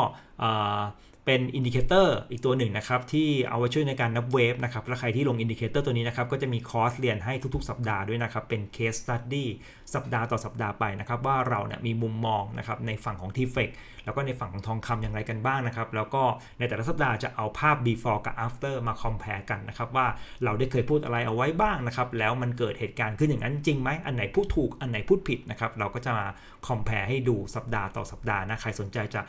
เป็นอินดิเคเตอร์อีกตัวหนึ่งนะครับที่เอาไว้ช่วยในการนับเวฟนะครับและใครที่ลงอินดิเคเตอร์ตัวนี้นะครับก็จะมีคอร์สเรียนให้ทุก ๆ สัปดาห์ด้วยนะครับ เป็นเคสสตัดดี้สัปดาห์ต่อสัปดาห์ไปนะครับว่าเราเนี่ยมีมุมมองนะครับในฝั่งของทีเฟกแล้วก็ในฝั่งของทองคำอย่างไรกันบ้างนะครับแล้วก็ในแต่ละสัปดาห์จะเอาภาพ before กับ after มาคอมเพลกันนะครับว่าเราได้เคยพูดอะไรเอาไว้บ้างนะครับแล้วมันเกิดเหตุการณ์ขึ้นอย่างนั้นจริงไหมอันไหนพูดถูกอันไหนพูดผิดนะครับเราก็จะมาคอมเพลให้ดูสัปดาห์ต่อสัปดาห์นะใครสนใจจะ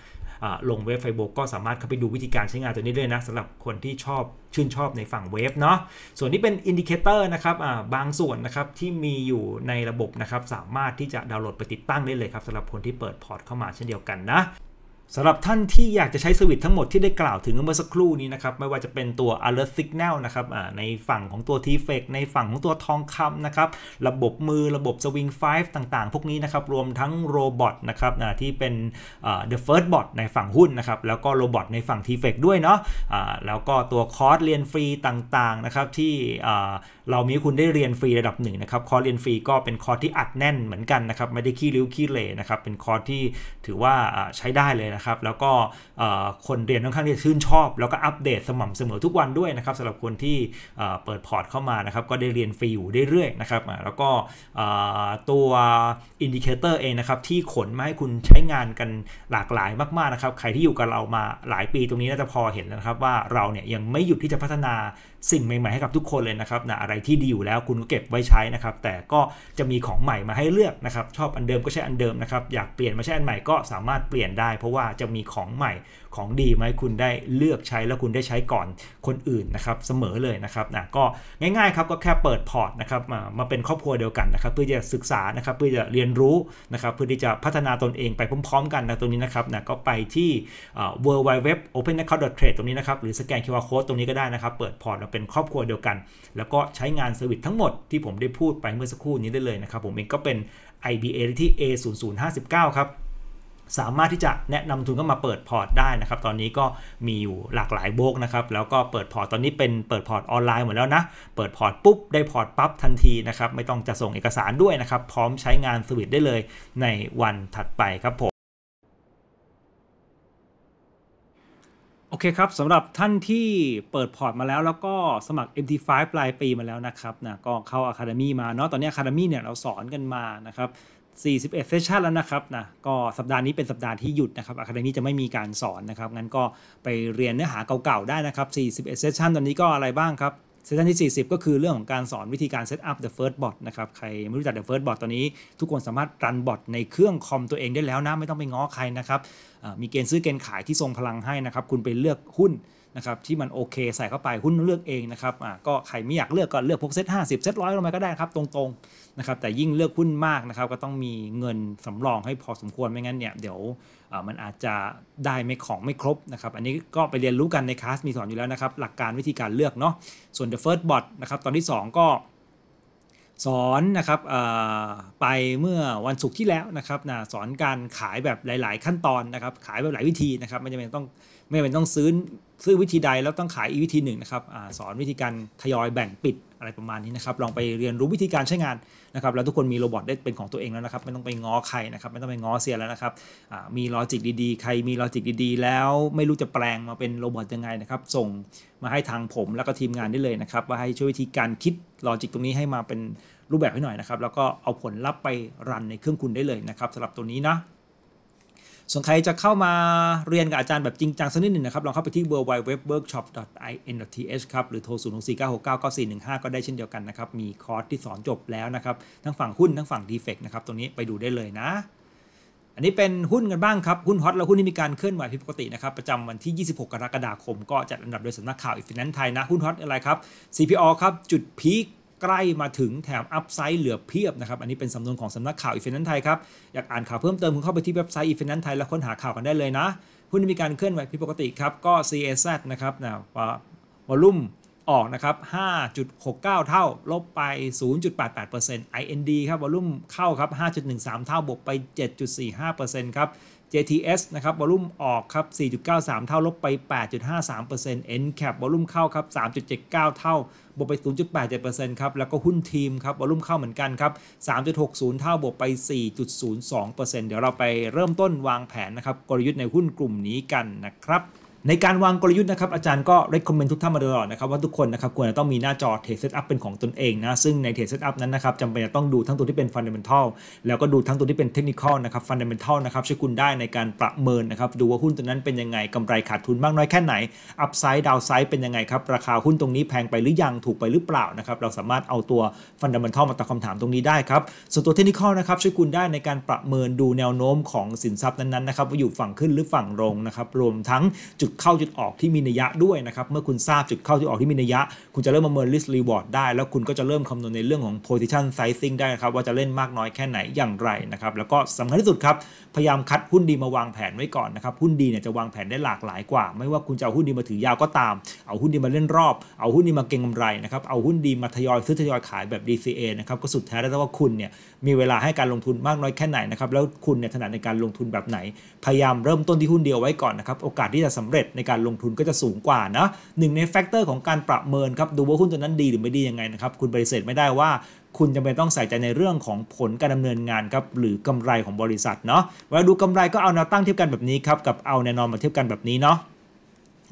ลงเว็บไฟโบก็สามารถเข้าไปดูวิธีการใช้งานตัวนี้้วยนะสำหรับคนที่ชอบชื่นชอบในฝั่งเว็บเนาะส่วนนี้เป็นอินดิเคเตอร์นะครับบางส่วนนะครับ ที่มีอยู่ในระบบนะครับ สามารถที่จะดาวน์โหลดไปติดตั้งได้เลยครับสำหรับคนที่เปิดพอร์ตเข้ามาเช่นเดียวกันนะสำหรับท่านที่อยากจะใช้สวิตทั้งหมดที่ได้กล่าวถึงเมื่อสักครู่นี้นะครับไม่ว่าจะเป็นตัว alert signal นะครับในฝั่งของตัว t f e c ในฝั่งของตัวทองคำนะครับ ระบบมือระบบ swing five ต่างๆ พวกนี้นะครับรวมทั้งโรบอทนะครับที่เป็น the first bot ในฝั่งหุ้นนะครับ แล้วก็โรบอทในฝั่ง t f e c ด้วยเนาะะแล้วก็ตัวคอร์สเรียนฟรีต่างๆนะครับที่เรามีคุณได้เรียนฟรีระดับหนึ่งนะครับคอร์สเรียนฟรีก็เป็นคอร์สที่อัดแน่นเหมือนกันนะครับไม่ได้ขี้ริ้วขี้เละนะครับเป็นคอร์สที่ถือว่าใช้ได้เลยนะครับแล้วก็คนเรียนค่อนข้างที่จะชื่นชอบ แล้วก็อัปเดตสม่ำเสมอทุกวันด้วยนะครับสำหรับคนที่เปิดพอร์ตเข้ามานะครับก็ได้เรียนฟรีอยู่เรื่อยๆนะครับ แล้วก็ตัวอินดิเคเตอร์เองนะครับที่ขนมาให้คุณใช้งานกันหลากหลายมากๆนะครับใครที่อยู่กับเรามาหลายปีตรงนี้น่าจะพอเห็นนะครับว่าเราเนี่ยยังไม่หยุดที่จะพัฒนาสิ่งใหม่ๆให้ กับทุกคนเลยนะครับนะ อะไรที่ดีอยู่แล้วคุณก็เก็บไว้ใช้นะครับ แต่ก็จะมีของใหม่มาให้เลือกนะครับ ชอบอันเดิมก็ใช้อันเดิมนะครับ อยากเปลี่ยนมาใช้อันใหม่ก็สามารถเปลี่ยนได้ เพราะว่าจะมีของใหม่ของดีไหมคุณได้เลือกใช้แล้วคุณได้ใช้ก่อนคนอื่นนะครับ เสมอเลยนะครับนะก็ง่ายๆครับก็แค่เปิดพอร์ตนะครับมามาเป็นครอบครัวเดียวกันนะครับ เพื่อจะศึกษานะครับเพื่อจะเรียนรู้นะครับ เพื่อที่จะพัฒนาตนเองไปพร้อมๆกันนะตรงนี้นะครับนะก็ไปที่ w w w o p e n a c c o u n t t r a d e ตรงนี้นะครับหรือสแกน QR Code ตรงนี้ก็ได้นะครับ เปิดพอร์ตมาเป็นครอบครัวเดียวกัน แล้วก็ใช้งานเซอร์วิสทั้งหมดที่ผมได้พูดไปเมื่อสักครู่นี้ได้เลยนะครับผมเองก็เป็น IBA ที่ A0059 ครับสามารถที่จะแนะนำทุนก็มาเปิดพอร์ตได้นะครับ ตอนนี้ก็มีอยู่หลากหลายโบกนะครับ แล้วก็เปิดพอร์ตตอนนี้เป็นเปิดพอร์ตออนไลน์หมดแล้วนะเปิดพอร์ตปุ๊บได้พอร์ตปั๊บทันทีนะครับ ไม่ต้องจะส่งเอกสารด้วยนะครับ พร้อมใช้งานสวิตได้เลยในวันถัดไปครับผมโอเคครับสำหรับท่านที่เปิดพอร์ตมาแล้วแล้วก็สมัคร MT5 ปลายปีมาแล้วนะครับนะก็เข้า Academy มาเนาะตอนนี้ Academy เนี่ยเราสอนกันมานะครับ41เซสชันแล้วนะครับนะก็สัปดาห์นี้เป็นสัปดาห์ที่หยุดนะครับอาคาเดมี่จะไม่มีการสอนนะครับงั้นก็ไปเรียนเนื้อหาเก่าๆได้นะครับ41เซสชันตอนนี้ก็อะไรบ้างครับเซสชันที่40 ก็คือเรื่องของการสอนวิธีการเซตอัพ The First Bot นะครับใครไม่รู้จัก The First Bot ตอนนี้ทุกคนสามารถรันบอทในเครื่องคอมตัวเองได้แล้วนะไม่ต้องไปง้อใครนะครับมีเกณฑ์ซื้อเกณฑ์ขายที่ทรงพลังให้นะครับคุณไปเลือกหุ้นนะครับที่มันโอเคใส่เข้าไปหุ้นเลือกเองนะครับอ่าก็ใครไม่อยากเลือกก็เลือกพวกเซ็ตห้าสิบเซ็ตร้อยลงมาก็ได้ครับตรงๆนะครับแต่ยิ่งเลือกหุ้นมากนะครับก็ต้องมีเงินสำรองให้พอสมควรไม่งั้นเนี่ย เดี๋ยวมันอาจจะได้ไม่ของไม่ครบนะครับอันนี้ก็ไปเรียนรู้กันในคลาสมีสอนอยู่แล้วนะครับ หลักการวิธีการเลือกเนาะส่วน The First Bot นะครับ ตอนที่ 2 ก็สอนนะครับไปเมื่อวันศุกร์ที่แล้วนะครับนะสอนการขายแบบหลาย ๆขั้นตอนนะครับ ขายแบบหลายวิธีนะครับไม่จำเป็นต้องไม่จำเป็นต้องซื้อซื้อวิธีใดแล้วต้องขายอีกวิธีหนึ่งนะครับอสอนวิธีการทยอยแบ่งปิดอะไรประมาณนี้นะครับลองไปเรียนรู้วิธีการใช้งานนะครับ แล้วทุกคนมีโรบอทได้เป็นของตัวเองแล้วนะครับ ไม่ต้องไปง้อใครนะครับไม่ต้องไปง้อเสียแล้วนะครับมีลอจิกดี ๆ ใครมีลอจิกดีๆแล้วไม่รู้จะแปลงมาเป็นโรบอทยังไงนะครับ ส่งมาให้ทางผมแล้วก็ทีมงานได้เลยนะครับ ว่าให้ช่วยวิธีการคิดลอจิกตรงนี้ให้มาเป็นรูปแบบให้หน่อยนะครับ แล้วก็เอาผลลัพธ์ไปรันในเครื่องคุณได้เลยนะครับสำหรับตัวนี้นะส่วนใครจะเข้ามาเรียนกับอาจารย์แบบจริงจังสักนิดหนึ่งนะครับ ลองเข้าไปที่ www.workshop.in.th ครับหรือโทร0 6 4 9 6 9 9 4 1 5 ก็ได้เช่นเดียวกันนะครับ มีคอร์สที่สอนจบแล้วนะครับ ทั้งฝั่งหุ้น ทั้งฝั่งดีเฟกต์นะครับ ตรงนี้ไปดูได้เลยนะ อันนี้เป็นหุ้นกันบ้างครับ หุ้นฮอตและหุ้นที่มีการเคลื่อนไหวผิดปกตินะครับประจำวันที่ 26 กรกฎาคม ก็จัดอันดับโดยสำนักข่าวอีฟินันไทยนะ หุ้นฮอตอะไรครับ CPO ครับจุดพีคใกล้มาถึงแถมอัพไซด์เหลือเพียบนะครับ อันนี้เป็นสำนวนของสำนักข่าวอีเฟนันไทยครับ อยากอ่านข่าวเพิ่มเติมคุณเข้าไปที่เว็บไซต์อีเฟนันไทย แล้วค้นหาข่าวกันได้เลยนะหุ้นมีการเคลื่อนไหวผิดปกติครับ ก็ c a z นะครับนะวอลุ่มออกนะครับ 5.69 เท่า ลบไป 0.88% IND ครับวอลุ่มเข้าครับ5.13 เท่าบวกไป 7.45%ครับ JTS นะครับวอลุ่มออกครับ4.93 เท่า ลบไป 8.53% NCAP วอลุ่มเข้าครับ3.79เท่าบวกไป 0.87%ครับ แล้วก็หุ้นทีมครับวอลุ่มเข้าเหมือนกันครับ 3.60 เท่าบวกไป 4.02%เดี๋ยวเราไปเริ่มต้นวางแผนนะครับกลยุทธ์ในหุ้นกลุ่มนี้กันนะครับในการวางกลยุทธ์นะครับอาจารย์ก็เ r คอมเมนต์ทุกท่านมาตลอดนะครับว่าทุกคนนะครับควรจะต้องมีหน้าจอเทสเซตอัพเป็นของตนเองนะซึ่งในเทสเซตอัพนั้นนะครับจำเป็นจะต้องดูทั้งตัวที่เป็นฟันเดเมนทัลแล้วก็ดูทั้งตัวที่เป็นเทคนิคอลนะครับฟันเดเมนทัลนะครับช่วยคุณได้ในการประเมินนะครับดูว่าหุ้นตัวนั้นเป็นยังไงกำไรขาดทุนมากน้อยแค่ไหนอัพไซด์ดาวไซด์เป็นยังไงครับราคาหุ้นตรงนี้แพงไปหรือยังถูกไปหรือเปล่านะครับเราสามารถเอาตัวฟันเดเมนทัลมาตอบคำถามตรงนี้ได้ครับส่วนตัวเทนะครับช่วยคุณได้ในการประเมินดูแนวโน้มของสินทรัพย์นั้นๆนะครับว่าอยู่ฝั่งขึ้นหรือฝั่งลงนะครับรวมทั้งจุดดเข้าจุดออกที่มีนัยยะด้วยนะครับเมื่อคุณทราบจุดเข้าจุดออกที่มีนัยยะ คุณจะเริ่มประเมิน risk reward ได้ แล้วคุณก็จะเริ่มคำนวณในเรื่องของ position sizing ได้นะครับว่าจะเล่นมากน้อยแค่ไหนอย่างไรนะครับแล้วก็สำคัญที่สุดครับพยายามคัดหุ้นดีมาวางแผนไว้ก่อนนะครับหุ้นดีเนี่ยจะวางแผนได้หลากหลายกว่า ไม่ว่าคุณจะเอาหุ้นดีมาถือยาวก็ตาม เอาหุ้นดีมาเล่นรอบเอาหุ้นดีมาเก็งกำไรนะครับเอาหุ้นดีมาทยอยซื้อทยอยขายแบบ DCA นะครับก็สุดแท้แล้วว่าคุณเนี่ยมีเวลาให้การลงทุนมากน้อยแค่ไหนนะครับแล้วคุณเนี่ยถนัดในการลงทุนแบบไหนพยายามเริ่มต้นที่หุ้นเดียวไว้ก่อนนะครับโอกาสที่จะสำเรร็จในการลงทุนก็จะสูงกว่านะหนึ่งในแฟกเตอร์ของการประเมินครับ ดูว่าหุ้นตัวนั้นดีหรือไม่ดียังไงนะครับคุณปฏิเสธไม่ได้ว่า คุณจำเป็นต้องใส่ใจในเรื่องของผลการดำเนินงานครับหรือกำไรของบริษัทเนาะเวลาดูกำไรก็เอาแนวตั้งเทียบกันแบบนี้ครับกับเอาแนวนอนมาเทียบกันแบบนี้เนาะ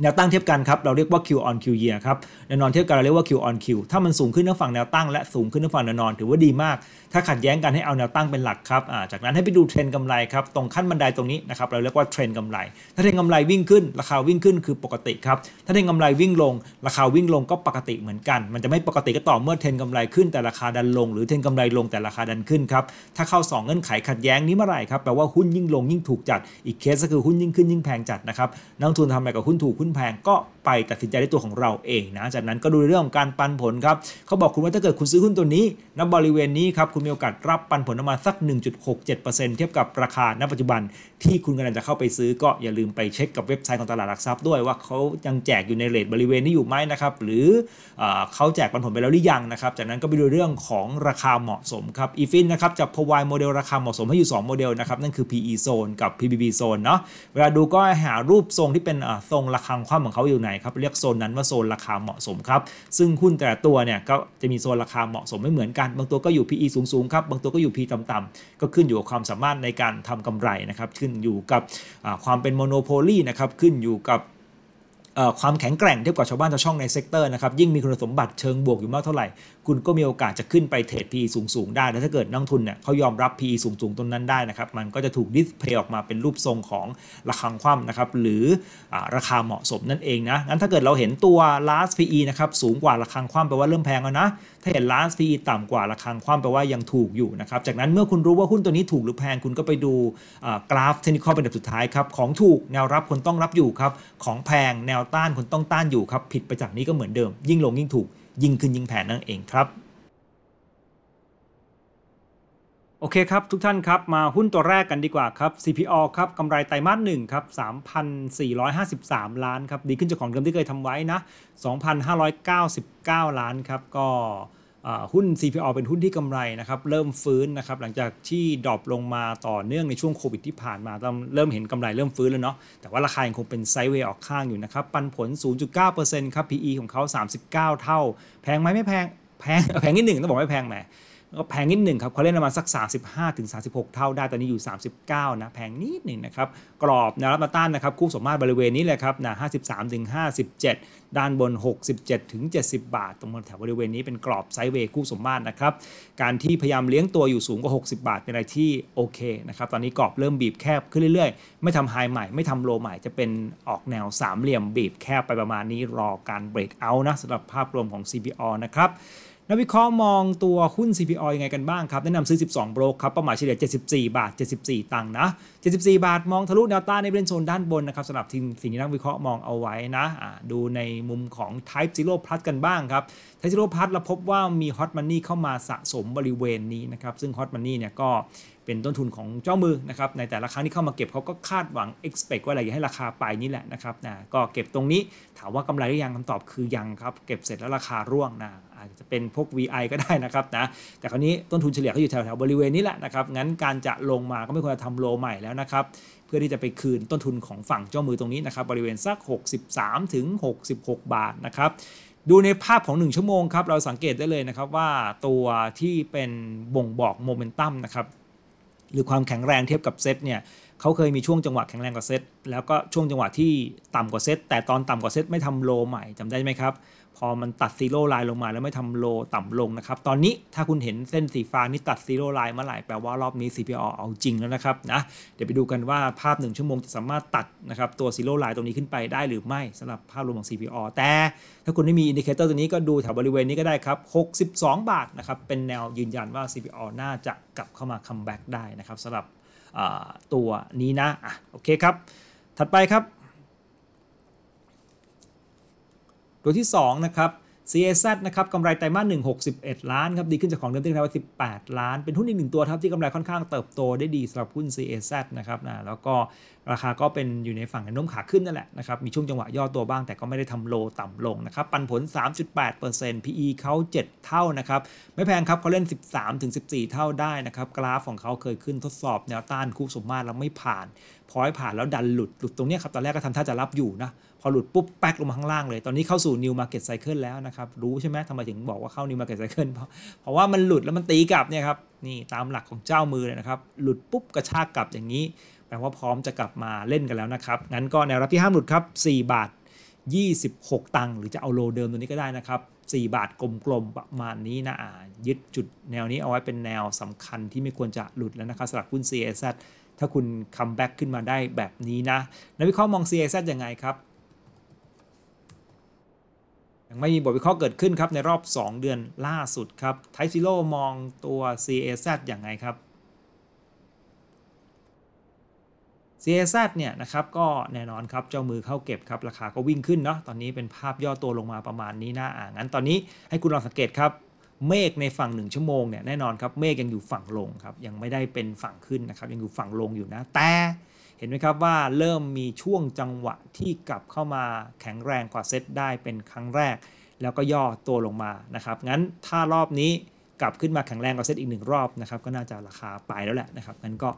แนวตั้งเทียบกันครับเราเรียกว่า Q on Q year ครับแนวนอนเทียบกันเราเรียกว่า Q on Q ถ้ามันสูงขึ้นทั้งฝั่งแนวตั้ง และสูงขึ้นทั้งฝั่งแนวนอนถือว่าดีมาก ถ้าขัดแย้งกันให้เอาแนวตั้งเป็นหลักครับจากนั้นให้ไปดูเทรนกำไรครับตรงขั้นบันไดตรงนี้นะครับเราเรียกว่าเทรนกำไรถ้าเทรนกำไรวิ่งขึ้นราคาวิ่งขึ้นคือปกติครับถ้าเทรนกำไรวิ่งลงราคาวิ่งลงก็ปกติเหมือนกัน มันจะไม่ปกติก็ต่อเมื่อเทรนกำไรขึ้นแต่ราคาดันลงหรือเทรนกำไรลงแต่ราคาดันขึ้นครับถ้าเข้า 2 เงื่อนไขขัดแย้งนี้เมื่อไหร่ครับแปลว่าหุ้นยิ่งลงยิ่งถูกจัดอีกเคสก็คือหุ้นยิ่งขึ้นยิ่งแพงจัดนะครับนักทุนทำอะไรกับหุ้นถูกหุ้น้นแพงก็ไปตัดสินใจด้วยตัวของเราเองนะ จากนั้นก็ดูเรื่องของการปันผลครับ เขาบอกคุณว่าถ้าเกิดคุณซื้อหุ้นตัวนี้ณบริเวณนี้ครับ คุณมีโอกาสรับปันผลประมาณสัก 1.67%เทียบกับราคาณปัจจุบันที่คุณกำลังจะเข้าไปซื้อ ก็อย่าลืมไปเช็คกับเว็บไซต์ของตลาดหลักทรัพย์ด้วยว่าเขายังแจกอยู่ในเรทบริเวณนี้อยู่ไหมนะครับหรือเขาแจกปันผลไปแล้วหรือยังนะครับ จากนั้นก็ไปดูเรื่องของราคาเหมาะสมครับอีฟินนะครับจะพวายโมเดลราคาเหมาะสมให้อยู่2โมเดลนะครับนั่นคือ PE zone กับ PBB zone เนาะเวลาดูก็หารูปทรงที่เป็นทรงราคาองความของเขาอยู่ไหนครับเรียกโซนนั้นว่าโซนราคาเหมาะสมครับซึ่งหุ้นแต่ตัวเนี่ยก็จะมีโซนราคาเหมาะสมไม่เหมือนกันบางตัวก็อยู่ PE สูงๆครับบางตัวก็อยู่ P ต่ำๆก็ขึ้นอยู่กับความสามารถในการทำกำไรนะครับขึ้นอยู่กับความเป็นโมโนโพลีนะครับขึ้นอยู่กับความแข็งแกร่งเทียบกับชาวบ้านชาวช่องในเซกเตอร์นะครับยิ่งมีคุณสมบัติเชิงบวกอยู่มากเท่าไหร่คุณก็มีโอกาสจะขึ้นไปเทรด PE สูงๆ ได้ แล้วถ้าเกิดนักทุนเนี่ยเขายอมรับ PE สูงๆ ตรงนั้นได้นะครับ มันก็จะถูกดิสเพย์ออกมาเป็นรูปทรงของระคงคว่ำนะครับ หรืออราคาเหมาะสมนั่นเองนะ งั้นถ้าเกิดเราเห็นตัว last PE นะครับ สูงกว่าระคงคว่ำแปลว่าเริ่มแพงแล้วนะ ถ้าเห็น last PE ต่ำกว่าระคงคว่ำแปลว่ายังถูกอยู่นะครับ จากนั้นเมื่อคุณรู้ว่าหุ้นตัวนี้ถูกหรือแพง คุณก็ไปดูกราฟเทคนิคเป็นแบบสุดท้ายครับ ของถูกแนวรับคนต้องรับอยู่ครับ ของแพงแนวต้านคนต้องต้านอยู่ครับผิดไปจากนี้ก็เหมือนเดิม ยิ่งลงยิ่งถูกยิ่งขึ้นยิ่งแผ่นั่นเองครับ โอเคครับทุกท่านครับ มาหุ้นตัวแรกกันดีกว่าครับ CPO ครับกำไรไตรมาสหนึ่งครับ 3,453 ล้านครับ ดีขึ้นจากของเดิมที่เคยทำไว้นะ 2,599 ล้านครับก็หุ้น CPO เป็นหุ้นที่กำไรนะครับ เริ่มฟื้นนะครับ หลังจากที่ดรอปลงมาต่อเนื่องในช่วงโควิดที่ผ่านมา เริ่มเห็นกำไรเริ่มฟื้นแล้วเนาะแต่ว่าราคายังคงเป็นไซด์เวย์ออกข้างอยู่นะครับ ปันผล 0.9%ครับ PE ของเขา 39 เท่า แพงไหมไม่แพงแพงแพงนิดหนึ่งต้องบอกไม่แพงแหมก็แพงนิดหนึ่งครับเขาเล่นประมาณสัก 35-36 เท่าได้ ตอนนี้อยู่ 39 นะ แพงนิดหนึ่งนะครับ กรอบแนวรับมาต้านนะครับ คู่สมมาตรบริเวณนี้เลยครับนะ53-57 ด้านบน 67-70 บาท ตรงแถวบริเวณนี้เป็นกรอบไซด์เวย์คู่สมมาตรนะครับ การที่พยายามเลี้ยงตัวอยู่สูงกว่า 60 บาทเป็นอะไรที่ โอเคนะครับ ตอนนี้กรอบเริ่มบีบแคบขึ้นเรื่อยๆ ไม่ทำไฮใหม่ ไม่ทำโลใหม่ จะเป็นออกแนวสามเหลี่ยมบีบแคบไปประมาณนี้รอการเบรกเอาท์นะสำหรับภาพรวมของ CPO นะครับนักวิเคราะห์มองตัวหุ้น CPO ยังไงกันบ้างครับ แนะนำซื้อ 12โบรกครับ ประมาณเฉลี่ย74 บาท 74 ตังค์นะ 74 บาทมองทะลุแนวต้านในบริเวณโซนด้านบนนะครับสำหรับสิ่งที่นักวิเคราะห์มองเอาไว้นะะดูในมุมของ Type Zero Plus กันบ้างครับ Type Zero Plus เราพบว่ามี Hot Money เข้ามาสะสมบริเวณนี้นะครับ ซึ่ง Hot Money เนี่ยก็เป็นต้นทุนของเจ้ามือนะครับในแต่ละครั้งที่เข้ามาเก็บเขาก็คาดหวัง expect ว่าอะไรให้ราคาไปนี่แหละนะครับนะก็เก็บตรงนี้ถามว่ากำไรหรือยังคำตอบคือยังครับเก็บเสร็จแล้วราคาร่วงนะอาจจะเป็นพวก VI ก็ได้นะครับนะแต่คราวนี้ต้นทุนเฉลี่ยเขาอยู่แถวๆบริเวณนี้แหละนะครับงั้นการจะลงมาก็ไม่ควรจะทำโลใหม่แล้วนะครับเพื่อที่จะไปคืนต้นทุนของฝั่งเจ้ามือตรงนี้นะครับ บริเวณสัก 63ถึง66 บาทนะครับดูในภาพของ 1 ชั่วโมงครับเราสังเกตได้เลยนะครับว่าตัวที่เป็นบ่งบอกโมเมนตัมนะครับหรือความแข็งแรงเทียบกับเซตเนี่ยเขาเคยมีช่วงจังหวะแข็งแรงกว่าเซตแล้วก็ช่วงจังหวะที่ต่ำกว่าเซตแต่ตอนต่ำกว่าเซตไม่ทำโลใหม่จำได้ไหมครับพอมันตัดซีโร่ไลน์ลงมาแล้วไม่ทำโลต่ำลงนะครับ ตอนนี้ถ้าคุณเห็นเส้นสีฟ้านี่ตัดซีโร่ไลน์เมื่อไหร่แปลว่ารอบนี้ CPO เอาจริงแล้วนะครับนะเดี๋ยวไปดูกันว่าภาพ 1 ชั่วโมงจะสามารถตัดนะครับตัวซีโร่ไลน์ตรงนี้ขึ้นไปได้หรือไม่สำหรับภาพรวมของ CPO แต่ ถ้าคุณไม่มีอินดิเคเตอร์ตัวนี้ก็ดูแถวบริเวณนี้ก็ได้ครับ62 บาทนะครับเป็นแนวยืนยันว่า CPO น่าจะกลับเข้ามาคัมแบ็กได้นะครับสำหรับตัวนี้นะอ่ะโอเคครับถัดไปครับตัวที่ 2 นะครับ CAZ นะครับกำไรไตรมาสหนึ่งหกสิบเอ็ดล้าน ครับ ดีขึ้นจากของเดือนที่แล้วสิบแปดล้าน เป็นหุ้นอีกหนึ่งตัวครับ ที่กำไรค่อนข้างเติบโตได้ดีสำหรับหุ้น CAZ นะครับนะแล้วก็ราคาก็เป็นอยู่ในฝั่งแนวโน้มขาขึ้นนั่นแหละนะครับ มีช่วงจังหวะย่อตัวบ้าง แต่ก็ไม่ได้ทำโลต่ำลงนะครับ ปันผล 3.8% PE เขา7 เท่านะครับไม่แพงครับเขาเล่น 13-14 เท่าได้นะครับกราฟของเขาเคยขึ้นทดสอบแนวต้านคู่สมมาตรแล้วไม่ผ่านพอยผ่านแล้วดันหลุดหลุดตรงนี้ครับตอนแรกก็ทำท่าจะรับอยู่นะพอหลุดปุ๊บแป๊กลงมาข้างล่างเลย ตอนนี้เข้าสู่ New Market Cycle แล้วนะครับ รู้ใช่ไหมทำไมถึงบอกว่าเข้า New Market Cycle เพราะเพราะว่ามันหลุดแล้วมันตีกลับเนี่ยครับ นี่ตามหลักของเจ้ามือเลยนะครับ หลุดปุ๊บกระชากกลับอย่างนี้ แปลว่าพร้อมจะกลับมาเล่นกันแล้วนะครับ งั้นก็แนวรับที่ห้ามหลุดครับ 4 บาท 26 ตังค์หรือจะเอาโลเดิมตัวนี้ก็ได้นะครับ4บาทกลมๆประมาณนี้นะยึดจุดแนวนี้เอาไว้เป็นแนวสำคัญที่ไม่ควรจะหลุดแล้วนะครับสำหรับหุ้น CSZ ถ้าคุณคัมแบ็กขึ้นมาได้แบบนี้นะนักวิเคราะห์มอง CSZ ยังไงครับยังไม่มีบทวิเคราะห์เกิดขึ้นครับ ในรอบ 2 เดือนล่าสุดครับไทซิโลมองตัว CAZ อย่างไงครับ CAZ เนี่ยนะครับก็แน่นอนครับ เจ้ามือเข้าเก็บครับราคาก็วิ่งขึ้นเนาะตอนนี้เป็นภาพย่อตัวลงมาประมาณนี้หน้าอ่างงั้นตอนนี้ให้คุณลองสังเกตครับ เมฆในฝั่ง 1 ชั่วโมงเนี่ยแน่นอนครับ เมฆยังอยู่ฝั่งลงครับ ยังไม่ได้เป็นฝั่งขึ้นนะครับยังอยู่ฝั่งลงอยู่นะ แต่เห็นไหมครับว่าเริ่มมีช่วงจังหวะที่กลับเข้ามาแข็งแรงกว่าเซตได้เป็นครั้งแรก แล้วก็ย่อตัวลงมานะครับ งั้น ถ้ารอบนี้กลับขึ้นมาแข็งแรงกว่าเซตอีกหนึ่งรอบนะครับก็น่าจะราคาไปแล้วแหละนะครับงั้นก็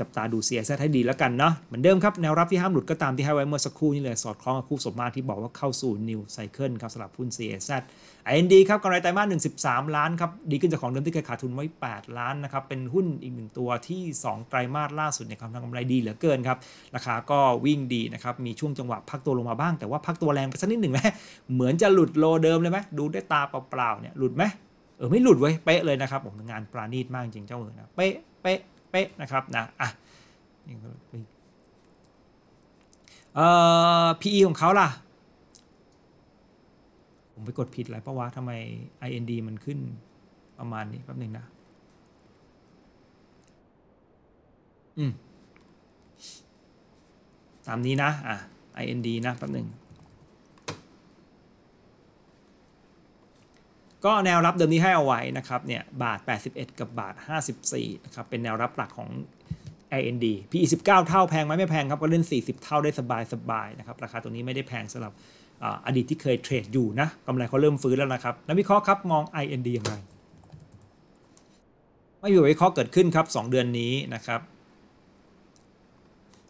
จับตาดูเซียแซให้ดีแล้วกันเนาะเหมือนเดิมครับ แนวรับที่ห้ามหลุดก็ตามที่ให้ไว้เมื่อสักครู่ นี้เลยสอดคล้องกับคู่สมมาตรที่บอกว่าเข้าสู่นิวไซเคิลครับสำหรับหุ้น c อ z IND ครับกำไรไตรมาส113 ล้านครับ ดีขึ้นจากของเดิมที่เคยขาดทุนไว้ 8 ล้านนะครับ เป็นหุ้นอีกหนึ่งตัวที่ 2 ไตรมาสล่าสุดในความทำกำไรดีเหลือเกินครับราคาก็วิ่งดีนะครับมีช่วงจังหวะพักตัวลงมาบ้างแต่ว่าพักตัวแรงไปสักนิดหนึ่งไหมเหมือนจะหลุดโลเดิมเลยไหมดูด้วยตาเปล่าๆเนี่ยหลุดไหมเออไม่หลุดเว้เป๊ะเลยนะครับผมงานปราณีตมากจริงเจ้าเอ๋นะเป๊ะเป๊ะเป๊ะนะครับนะอ่ะเอ่อ PE ของเขาล่ะ ผมไปกดผิดอะไรเพราะว่าทำไม IND มันขึ้น ประมาณนี้แป๊บหนึ่งนะอืม ตามนี้นะ อ่ะ IND นะแป๊บหนึ่งก็แนวรับเดิมที่ให้เอาไว้นะครับเนี่ยบาท 81 กับบาท 54นะครับเป็นแนวรับหลักของ IND p 19 เท่าแพงไหมไม่แพงครับก็เล่น 40 เท่าได้สบายสบายนะครับราคาตรงนี้ไม่ได้แพงสำหรับอดีตที่เคยเทรดอยู่นะกำไรเขาเริ่มฟื้นแล้วนะครับนักวิเคราะห์ครับ มอง IND ยังไง ไม่มีวิเคราะห์เกิดขึ้นครับ 2 เดือนนี้นะครับ